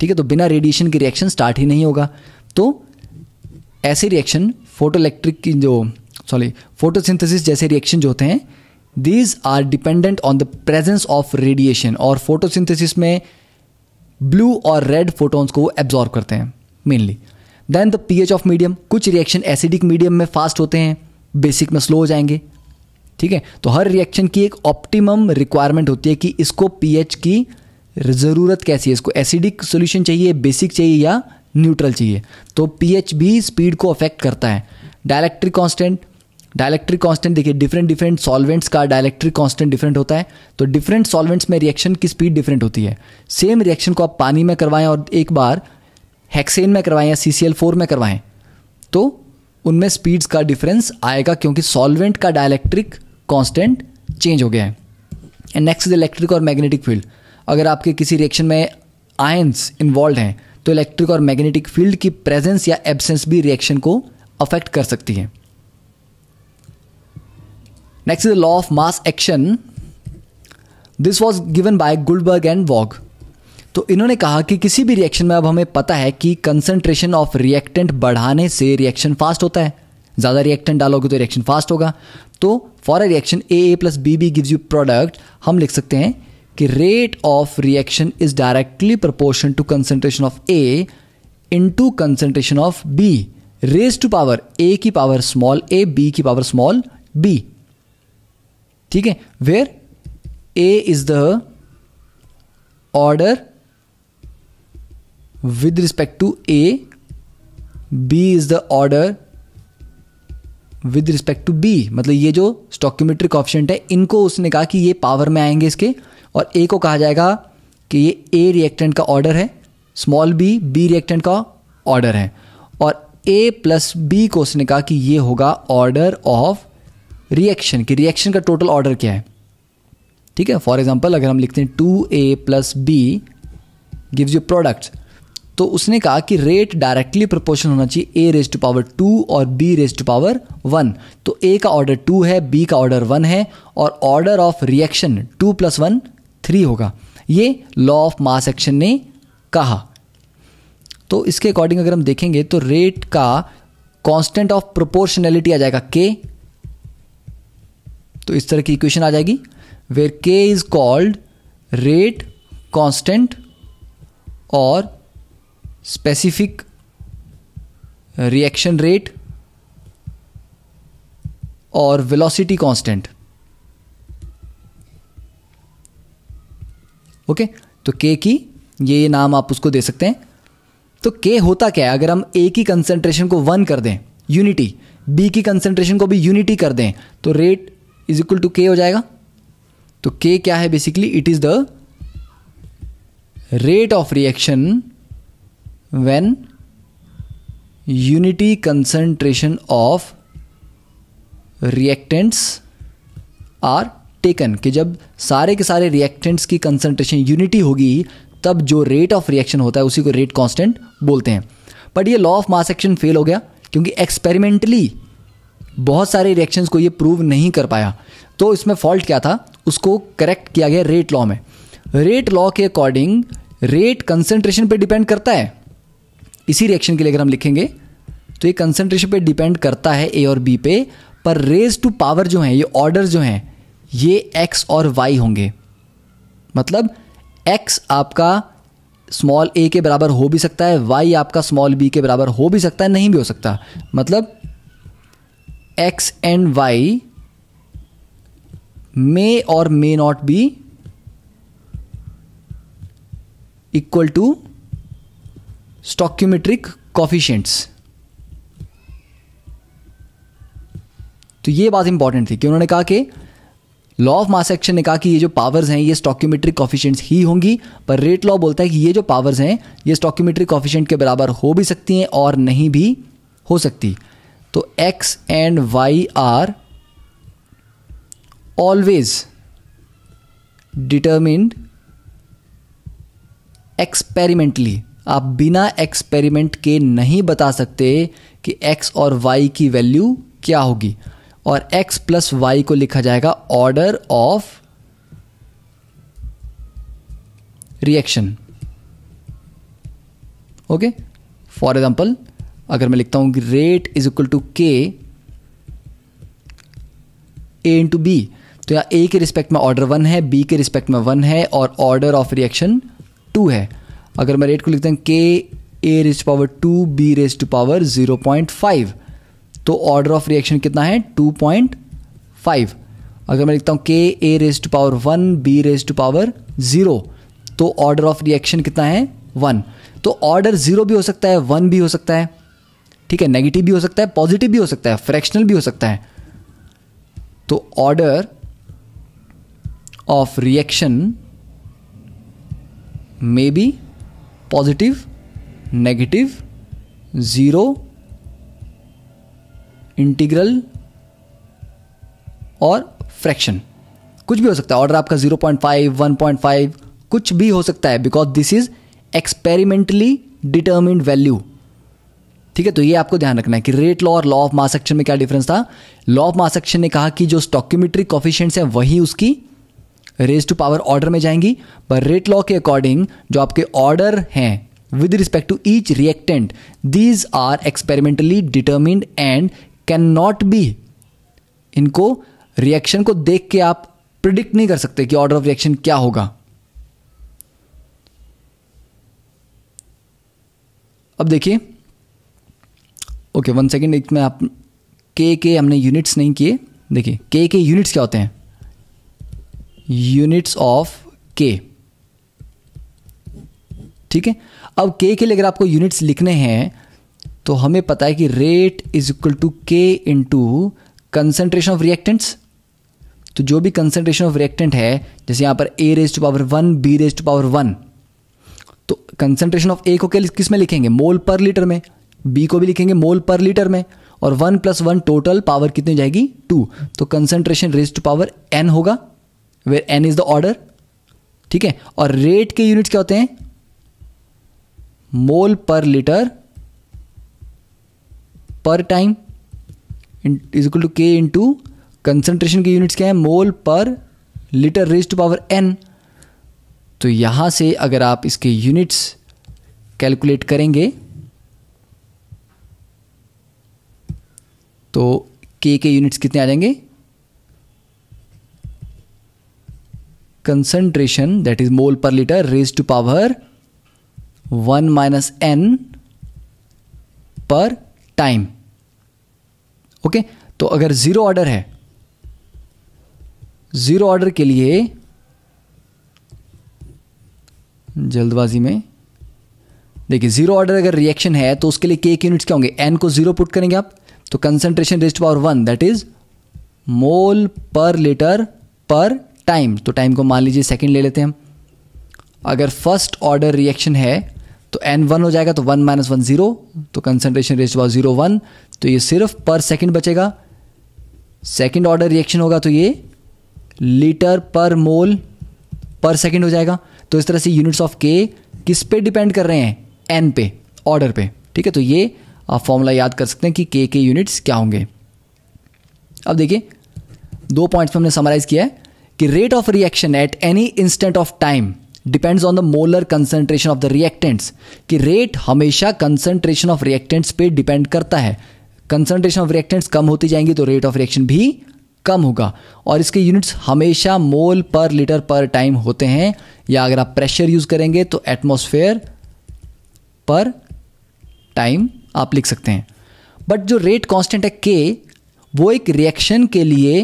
ठीक है तो बिना रेडिएशन के रिएक्शन स्टार्ट ही नहीं होगा तो ऐसे रिएक्शन फोटो इलेक्ट्रिक की जो सॉरी फोटोसिंथेसिस जैसे रिएक्शन जो होते हैं these are dependent on the presence of radiation और फोटोसिंथेसिस में ब्लू और रेड फोटोन्स को एब्जॉर्व करते हैं mainly then the pH of medium कुछ रिएक्शन एसिडिक मीडियम में फास्ट होते हैं बेसिक में स्लो हो जाएंगे ठीक है तो हर रिएक्शन की एक ऑप्टिमम रिक्वायरमेंट होती है कि इसको पीएच की ज़रूरत कैसी है इसको एसिडिक सोल्यूशन चाहिए बेसिक चाहिए या न्यूट्रल चाहिए तो पीएच भी स्पीड को अफेक्ट करता है डायलैक्ट्रिक कांस्टेंट डायलैक्ट्रिक कांस्टेंट देखिए डिफरेंट डिफरेंट सॉल्वेंट्स का डायलैक्ट्रिक कांस्टेंट डिफरेंट होता है तो डिफरेंट सॉल्वेंट्स में रिएक्शन की स्पीड डिफरेंट होती है सेम रिएक्शन को आप पानी में करवाएं और एक बार हेक्सेन में करवाएं या सी फोर में करवाएं तो उनमें स्पीड्स का डिफरेंस आएगा क्योंकि सॉल्वेंट का डायलैक्ट्रिक कॉन्स्टेंट चेंज हो गया है एंड नेक्स्ट इज इलेक्ट्रिक और मैग्नेटिक फील्ड अगर आपके किसी रिएक्शन में आयंस इन्वॉल्व हैं तो इलेक्ट्रिक और मैग्नेटिक फील्ड की प्रेजेंस या एबसेंस भी रिएक्शन को अफेक्ट कर सकती है next is the law of mass action this was given by Guldberg and Waage तो इन्होंने कहा कि किसी भी रिएक्शन में अब हमें पता है कि कंसंट्रेशन ऑफ रिएक्टेंट बढ़ाने से रिएक्शन फास्ट होता है ज़्यादा रिएक्टेंट डालोगे तो रिएक्शन फास्ट होगा तो for a reaction A A plus B B gives you product हम लिख सकते हैं कि rate of reaction is directly proportion to concentration of A to concentration of B raise to power A की power small A B की power small B ठीक है where A is the order with respect to A B is the order with respect to B मतलब ये जो स्टॉक्यूमेट्रिक option है इनको उसने कहा कि ये पावर में आएंगे इसके और ए को कहा जाएगा कि ये ए रिएक्टेंट का ऑर्डर है स्मॉल बी बी रिएक्टेंट का ऑर्डर है और ए प्लस बी को उसने कहा कि ये होगा ऑर्डर ऑफ रिएक्शन कि रिएक्शन का टोटल ऑर्डर क्या है ठीक है फॉर एग्जाम्पल अगर हम लिखते हैं two A plus B gives you products तो उसने कहा कि रेट डायरेक्टली प्रोपोर्शन होना चाहिए A raise to power two और B raise to power one तो ए का ऑर्डर टू है बी का ऑर्डर वन है और order of reaction two plus one three होगा ये लॉ ऑफ मास एक्शन ने कहा तो इसके अकॉर्डिंग अगर हम देखेंगे तो रेट का कॉन्स्टेंट ऑफ प्रोपोर्शनैलिटी आ जाएगा के तो इस तरह की इक्वेशन आ जाएगी where K is called rate constant और स्पेसिफिक रिएक्शन रेट और वेलोसिटी कांस्टेंट ओके तो के की ये नाम आप उसको दे सकते हैं तो के होता क्या है अगर हम ए की कंसंट्रेशन को वन कर दें यूनिटी बी की कंसंट्रेशन को भी यूनिटी कर दें तो रेट इज इक्वल टू के हो जाएगा तो के क्या है basically it is the rate of reaction when unity concentration of reactants are taken कि जब सारे के सारे रिएक्टेंट्स की कंसंट्रेशन यूनिटी होगी तब जो रेट ऑफ रिएक्शन होता है उसी को रेट कांस्टेंट बोलते हैं बट ये law of mass action fail हो गया क्योंकि एक्सपेरिमेंटली बहुत सारे रिएक्शंस को ये प्रूव नहीं कर पाया तो इसमें फॉल्ट क्या था उसको करेक्ट किया गया रेट लॉ में रेट लॉ के अकॉर्डिंग रेट कंसेंट्रेशन पर डिपेंड करता है इसी रिएक्शन के लिए अगर हम लिखेंगे तो ये कंसंट्रेशन पे डिपेंड करता है ए और बी पे पर रेज टू पावर जो हैं ये ऑर्डर जो हैं ये एक्स और वाई होंगे मतलब एक्स आपका स्मॉल ए के बराबर हो भी सकता है वाई आपका स्मॉल बी के बराबर हो भी सकता है नहीं भी हो सकता मतलब एक्स एंड वाई मे और may not be equal to stoichiometric coefficients तो ये बात इंपॉर्टेंट थी कि उन्होंने कहा कि लॉ ऑफ मास एक्शन ने कहा कि ये जो पावर्स हैं ये स्टॉक्यूमेट्रिक कॉफिशियंट्स ही होंगी पर रेट लॉ बोलता है कि ये जो पावर्स हैं ये स्टॉक्यूमेट्रिक कॉफिशेंट के बराबर हो भी सकती हैं और नहीं भी हो सकती तो X and Y are always determined experimentally आप बिना एक्सपेरिमेंट के नहीं बता सकते कि एक्स और वाई की वैल्यू क्या होगी और एक्स प्लस वाई को लिखा जाएगा order of reaction okay for example अगर मैं लिखता हूं कि रेट इज इक्वल टू के ए इंटू बी तो यहां ए के रिस्पेक्ट में ऑर्डर वन है बी के रिस्पेक्ट में वन है और ऑर्डर ऑफ रिएक्शन टू है अगर मैं रेट को लिखता हूँ के A raise power two B raise to power zero point five तो ऑर्डर ऑफ रिएक्शन कितना है टू पॉइंट फाइव अगर मैं लिखता हूँ के A raise to power one B raise to power zero तो ऑर्डर ऑफ रिएक्शन कितना है वन तो ऑर्डर ज़ीरो भी हो सकता है वन भी हो सकता है ठीक है नेगेटिव भी हो सकता है पॉजिटिव भी हो सकता है फ्रैक्शनल भी हो सकता है तो order of reaction may be positive negative zero integral और फ्रैक्शन कुछ भी हो सकता है ऑर्डर आपका 0.5 1.5 कुछ भी हो सकता है because this is experimentally determined value ठीक है तो ये आपको ध्यान रखना है कि रेट लॉ और लॉ ऑफ मास एक्शन में क्या डिफरेंस था लॉ ऑफ मास एक्शन ने कहा कि जो स्टॉक्यूमेट्री कॉफिशियंट्स हैं वही उसकी रेज टू पावर ऑर्डर में जाएंगी पर रेट लॉ के अकॉर्डिंग जो आपके ऑर्डर हैं with respect to each reactant these are experimentally determined and can not be इनको रिएक्शन को देख के आप प्रिडिक्ट नहीं कर सकते कि ऑर्डर ऑफ रिएक्शन क्या होगा अब देखिए ओके वन सेकेंड एक में आप के के हमने यूनिट्स नहीं किए देखिए के के यूनिट्स क्या होते हैं यूनिट्स ऑफ के ठीक है अब के के लिए अगर आपको यूनिट्स लिखने हैं तो हमें पता है कि rate is equal to K into concentration of reactants तो जो भी कंसेंट्रेशन ऑफ रिएक्टेंट है जैसे यहां पर A raise to power one B raise to power one तो कंसेंट्रेशन ऑफ ए को क्या किस में लिखेंगे मोल पर लीटर में बी को भी लिखेंगे मोल पर लीटर में और one plus one total power कितनी जाएगी टू तो concentration raise to power N होगा where N is the order ठीक है और रेट के यूनिट्स क्या होते हैं मोल पर लीटर पर time is equal to K into concentration के यूनिट्स क्या है mole per litre raise to power N तो यहां से अगर आप इसके यूनिट्स कैलकुलेट करेंगे तो के के यूनिट्स कितने आ जाएंगे concentration that is mole per litre raise to power one minus N per time okay तो अगर जीरो ऑर्डर है जीरो ऑर्डर के लिए जल्दबाजी में देखिए जीरो ऑर्डर अगर रिएक्शन है तो उसके लिए के यूनिट्स क्या होंगे एन को जीरो पुट करेंगे आप तो concentration to power one that is mole per litre पर टाइम तो टाइम को मान लीजिए सेकेंड ले लेते हैं हम अगर फर्स्ट ऑर्डर रिएक्शन है तो एन वन हो जाएगा तो वन माइनस वन जीरो तो concentration rest was zero one तो ये सिर्फ पर सेकेंड बचेगा सेकेंड ऑर्डर रिएक्शन होगा तो ये लीटर पर मोल पर सेकेंड हो जाएगा तो इस तरह से यूनिट्स ऑफ के किस पे डिपेंड कर रहे हैं एन पे ऑर्डर पे ठीक है तो ये आप फॉर्मूला याद कर सकते हैं कि के के यूनिट्स क्या होंगे अब देखिए दो पॉइंट्स पे हमने समराइज़ किया है कि rate of reaction at any instant of time depends on the molar concentration of the reactants कि रेट हमेशा कंसेंट्रेशन ऑफ रिएक्टेंट्स पे डिपेंड करता है कंसेंट्रेशन ऑफ रिएक्टेंट्स कम होती जाएंगी तो रेट ऑफ रिएक्शन भी कम होगा और इसके यूनिट्स हमेशा मोल पर लीटर पर टाइम होते हैं या अगर आप प्रेशर यूज करेंगे तो एटमोसफेयर पर टाइम आप लिख सकते हैं बट जो रेट कॉन्स्टेंट है के वो एक रिएक्शन के लिए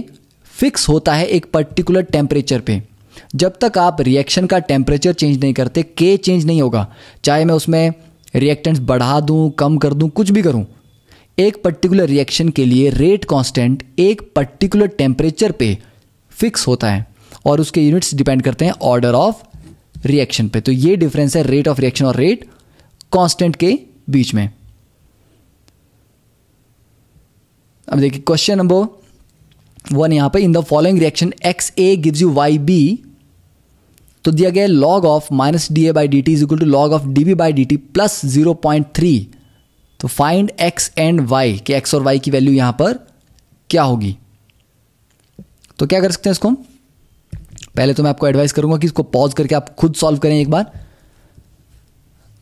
फिक्स होता है एक पर्टिकुलर टेम्परेचर पे जब तक आप रिएक्शन का टेम्परेचर चेंज नहीं करते के चेंज नहीं होगा चाहे मैं उसमें रिएक्टेंट्स बढ़ा दूं कम कर दूं कुछ भी करूं एक पर्टिकुलर रिएक्शन के लिए रेट कांस्टेंट एक पर्टिकुलर टेम्परेचर पे फिक्स होता है और उसके यूनिट्स डिपेंड करते हैं ऑर्डर ऑफ रिएक्शन पे तो ये डिफरेंस है रेट ऑफ रिएक्शन और रेट कांस्टेंट के बीच में अब देखिए क्वेश्चन नंबर वन यहां पे in the following reaction X A gives you Y B तो दिया गया log of minus D A by D T is equal to log of D B by D T plus zero point three तो find X and Y कि X और Y की value यहां पर क्या होगी तो क्या कर सकते हैं इसको हम पहले तो मैं आपको एडवाइस करूंगा कि इसको पॉज करके आप खुद सॉल्व करें एक बार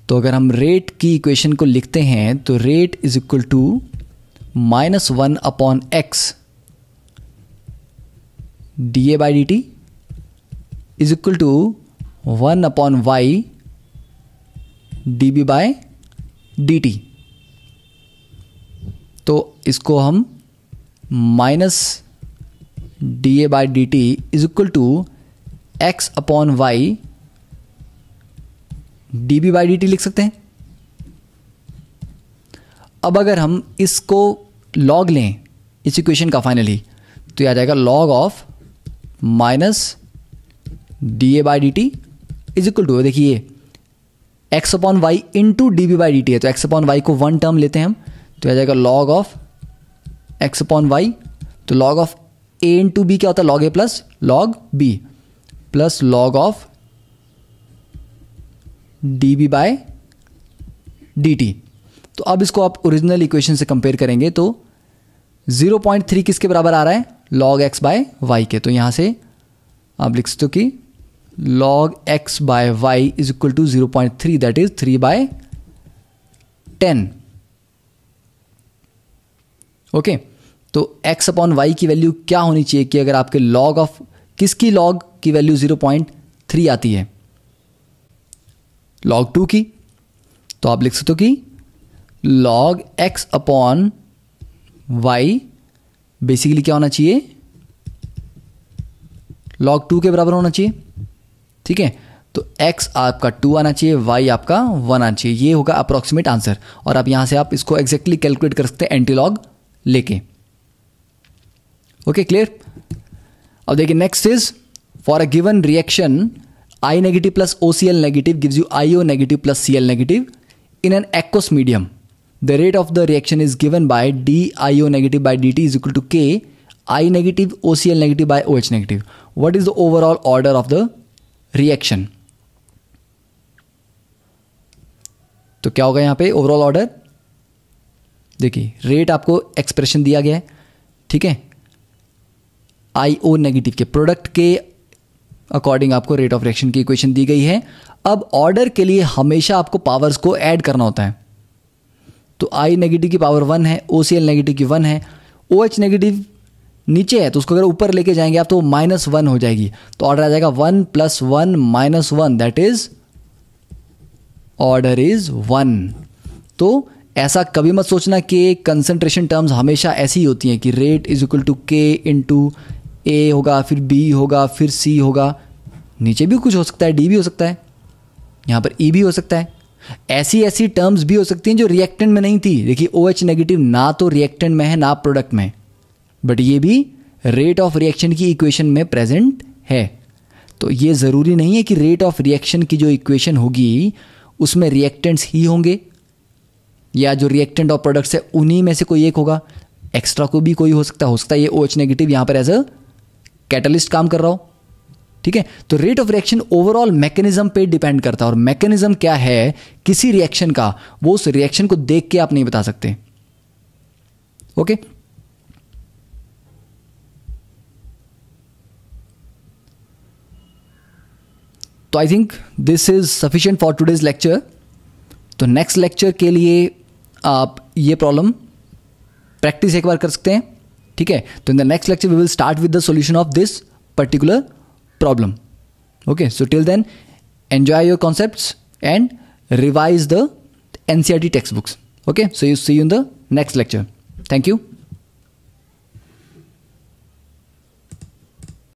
तो अगर हम रेट की इक्वेशन को लिखते हैं तो rate is equal to minus one upon X D A by D T is equal to one upon Y D B by D T तो इसको हम minus D A by D T is equal to X upon Y D B by D T लिख सकते हैं अब अगर हम इसको लॉग लें इस इक्वेशन का फाइनली तो यह आ जाएगा log of minus D A by D T is equal to देखिए X upon Y into D B by D T है तो एक्स अपॉन वाई को वन टर्म लेते हैं हम तो आ जाएगा log of X upon Y तो log of A into B क्या होता है log A plus log B plus log of D B by D T तो अब इसको आप ओरिजिनल इक्वेशन से कंपेयर करेंगे तो 0.3 किसके बराबर आ रहा है लॉग एक्स बाय वाई के तो यहाँ से आप लिख सकते हो कि log X by Y is equal to zero point three that is three by ten okay तो x अपॉन वाई की वैल्यू क्या होनी चाहिए कि अगर आपके लॉग ऑफ किसकी लॉग की वैल्यू जीरो पॉइंट थ्री आती है लॉग टू की तो आप लिख सकते हो कि log X upon Y basically क्या होना चाहिए लॉग टू के बराबर होना चाहिए ठीक है तो x आपका टू आना चाहिए y आपका वन आना चाहिए ये होगा अप्रॉक्सीमेट आंसर और आप यहां से आप इसको एग्जैक्टली कैलकुलेट कर सकते हैं एंटीलॉग लेके ओके क्लियर अब देखिए next is for a given reaction I negative plus O C L negative gives you I O negative plus C L negative in an aqueous medium The rate of the reaction is given by d IO negative by dt is equal to K I negative OCl negative by OH negative. What is the overall order of the reaction? तो क्या होगा यहाँ पे overall order देखिए rate आपको expression दिया गया है ठीक है आई ओ नेगेटिव के प्रोडक्ट के अकॉर्डिंग आपको रेट ऑफ रिएक्शन की इक्वेशन दी गई है अब ऑर्डर के लिए हमेशा आपको पावर्स को ऐड करना होता है तो आई नेगेटिव की पावर वन है ओ सी एल नेगेटिव की वन है ओ एच नेगेटिव नीचे है तो उसको अगर ऊपर लेके जाएंगे आप तो माइनस वन हो जाएगी तो ऑर्डर आ जाएगा one plus one minus one that is order is one तो ऐसा कभी मत सोचना कि कंसंट्रेशन टर्म्स हमेशा ऐसी ही होती हैं कि rate is equal to K in to ए होगा फिर बी होगा फिर सी होगा नीचे भी कुछ हो सकता है डी भी हो सकता है यहाँ पर ई e भी हो सकता है ऐसी ऐसी टर्म्स भी हो सकती हैं जो रिएक्टेंट में नहीं थी देखिए ओ एच नेगेटिव ना तो रिएक्टेंट में है ना प्रोडक्ट में बट ये भी रेट ऑफ रिएक्शन की इक्वेशन में प्रेजेंट है तो ये ज़रूरी नहीं है कि रेट ऑफ रिएक्शन की जो इक्वेशन होगी उसमें रिएक्टेंट्स ही होंगे या जो रिएक्टेंट और प्रोडक्ट्स है उन्हीं में से कोई एक होगा एक्स्ट्रा को भी कोई हो सकता हो सकता है ये ओ एच नेगेटिव यहां पर एज अ कैटलिस्ट काम कर रहा हो ठीक है तो rate of reaction overall mechanism पे डिपेंड करता है और मैकेनिज्म क्या है किसी रिएक्शन का वो उस रिएक्शन को देख के आप नहीं बता सकते ओके तो I think this is sufficient for today's lecture तो नेक्स्ट लेक्चर के लिए आप ये प्रॉब्लम प्रैक्टिस एक बार कर सकते हैं ठीक है तो in the next lecture we will start with the solution of this particular problem. Okay, so till then, enjoy your concepts and revise the NCRT textbooks. Okay, so you see you in the next lecture. Thank you.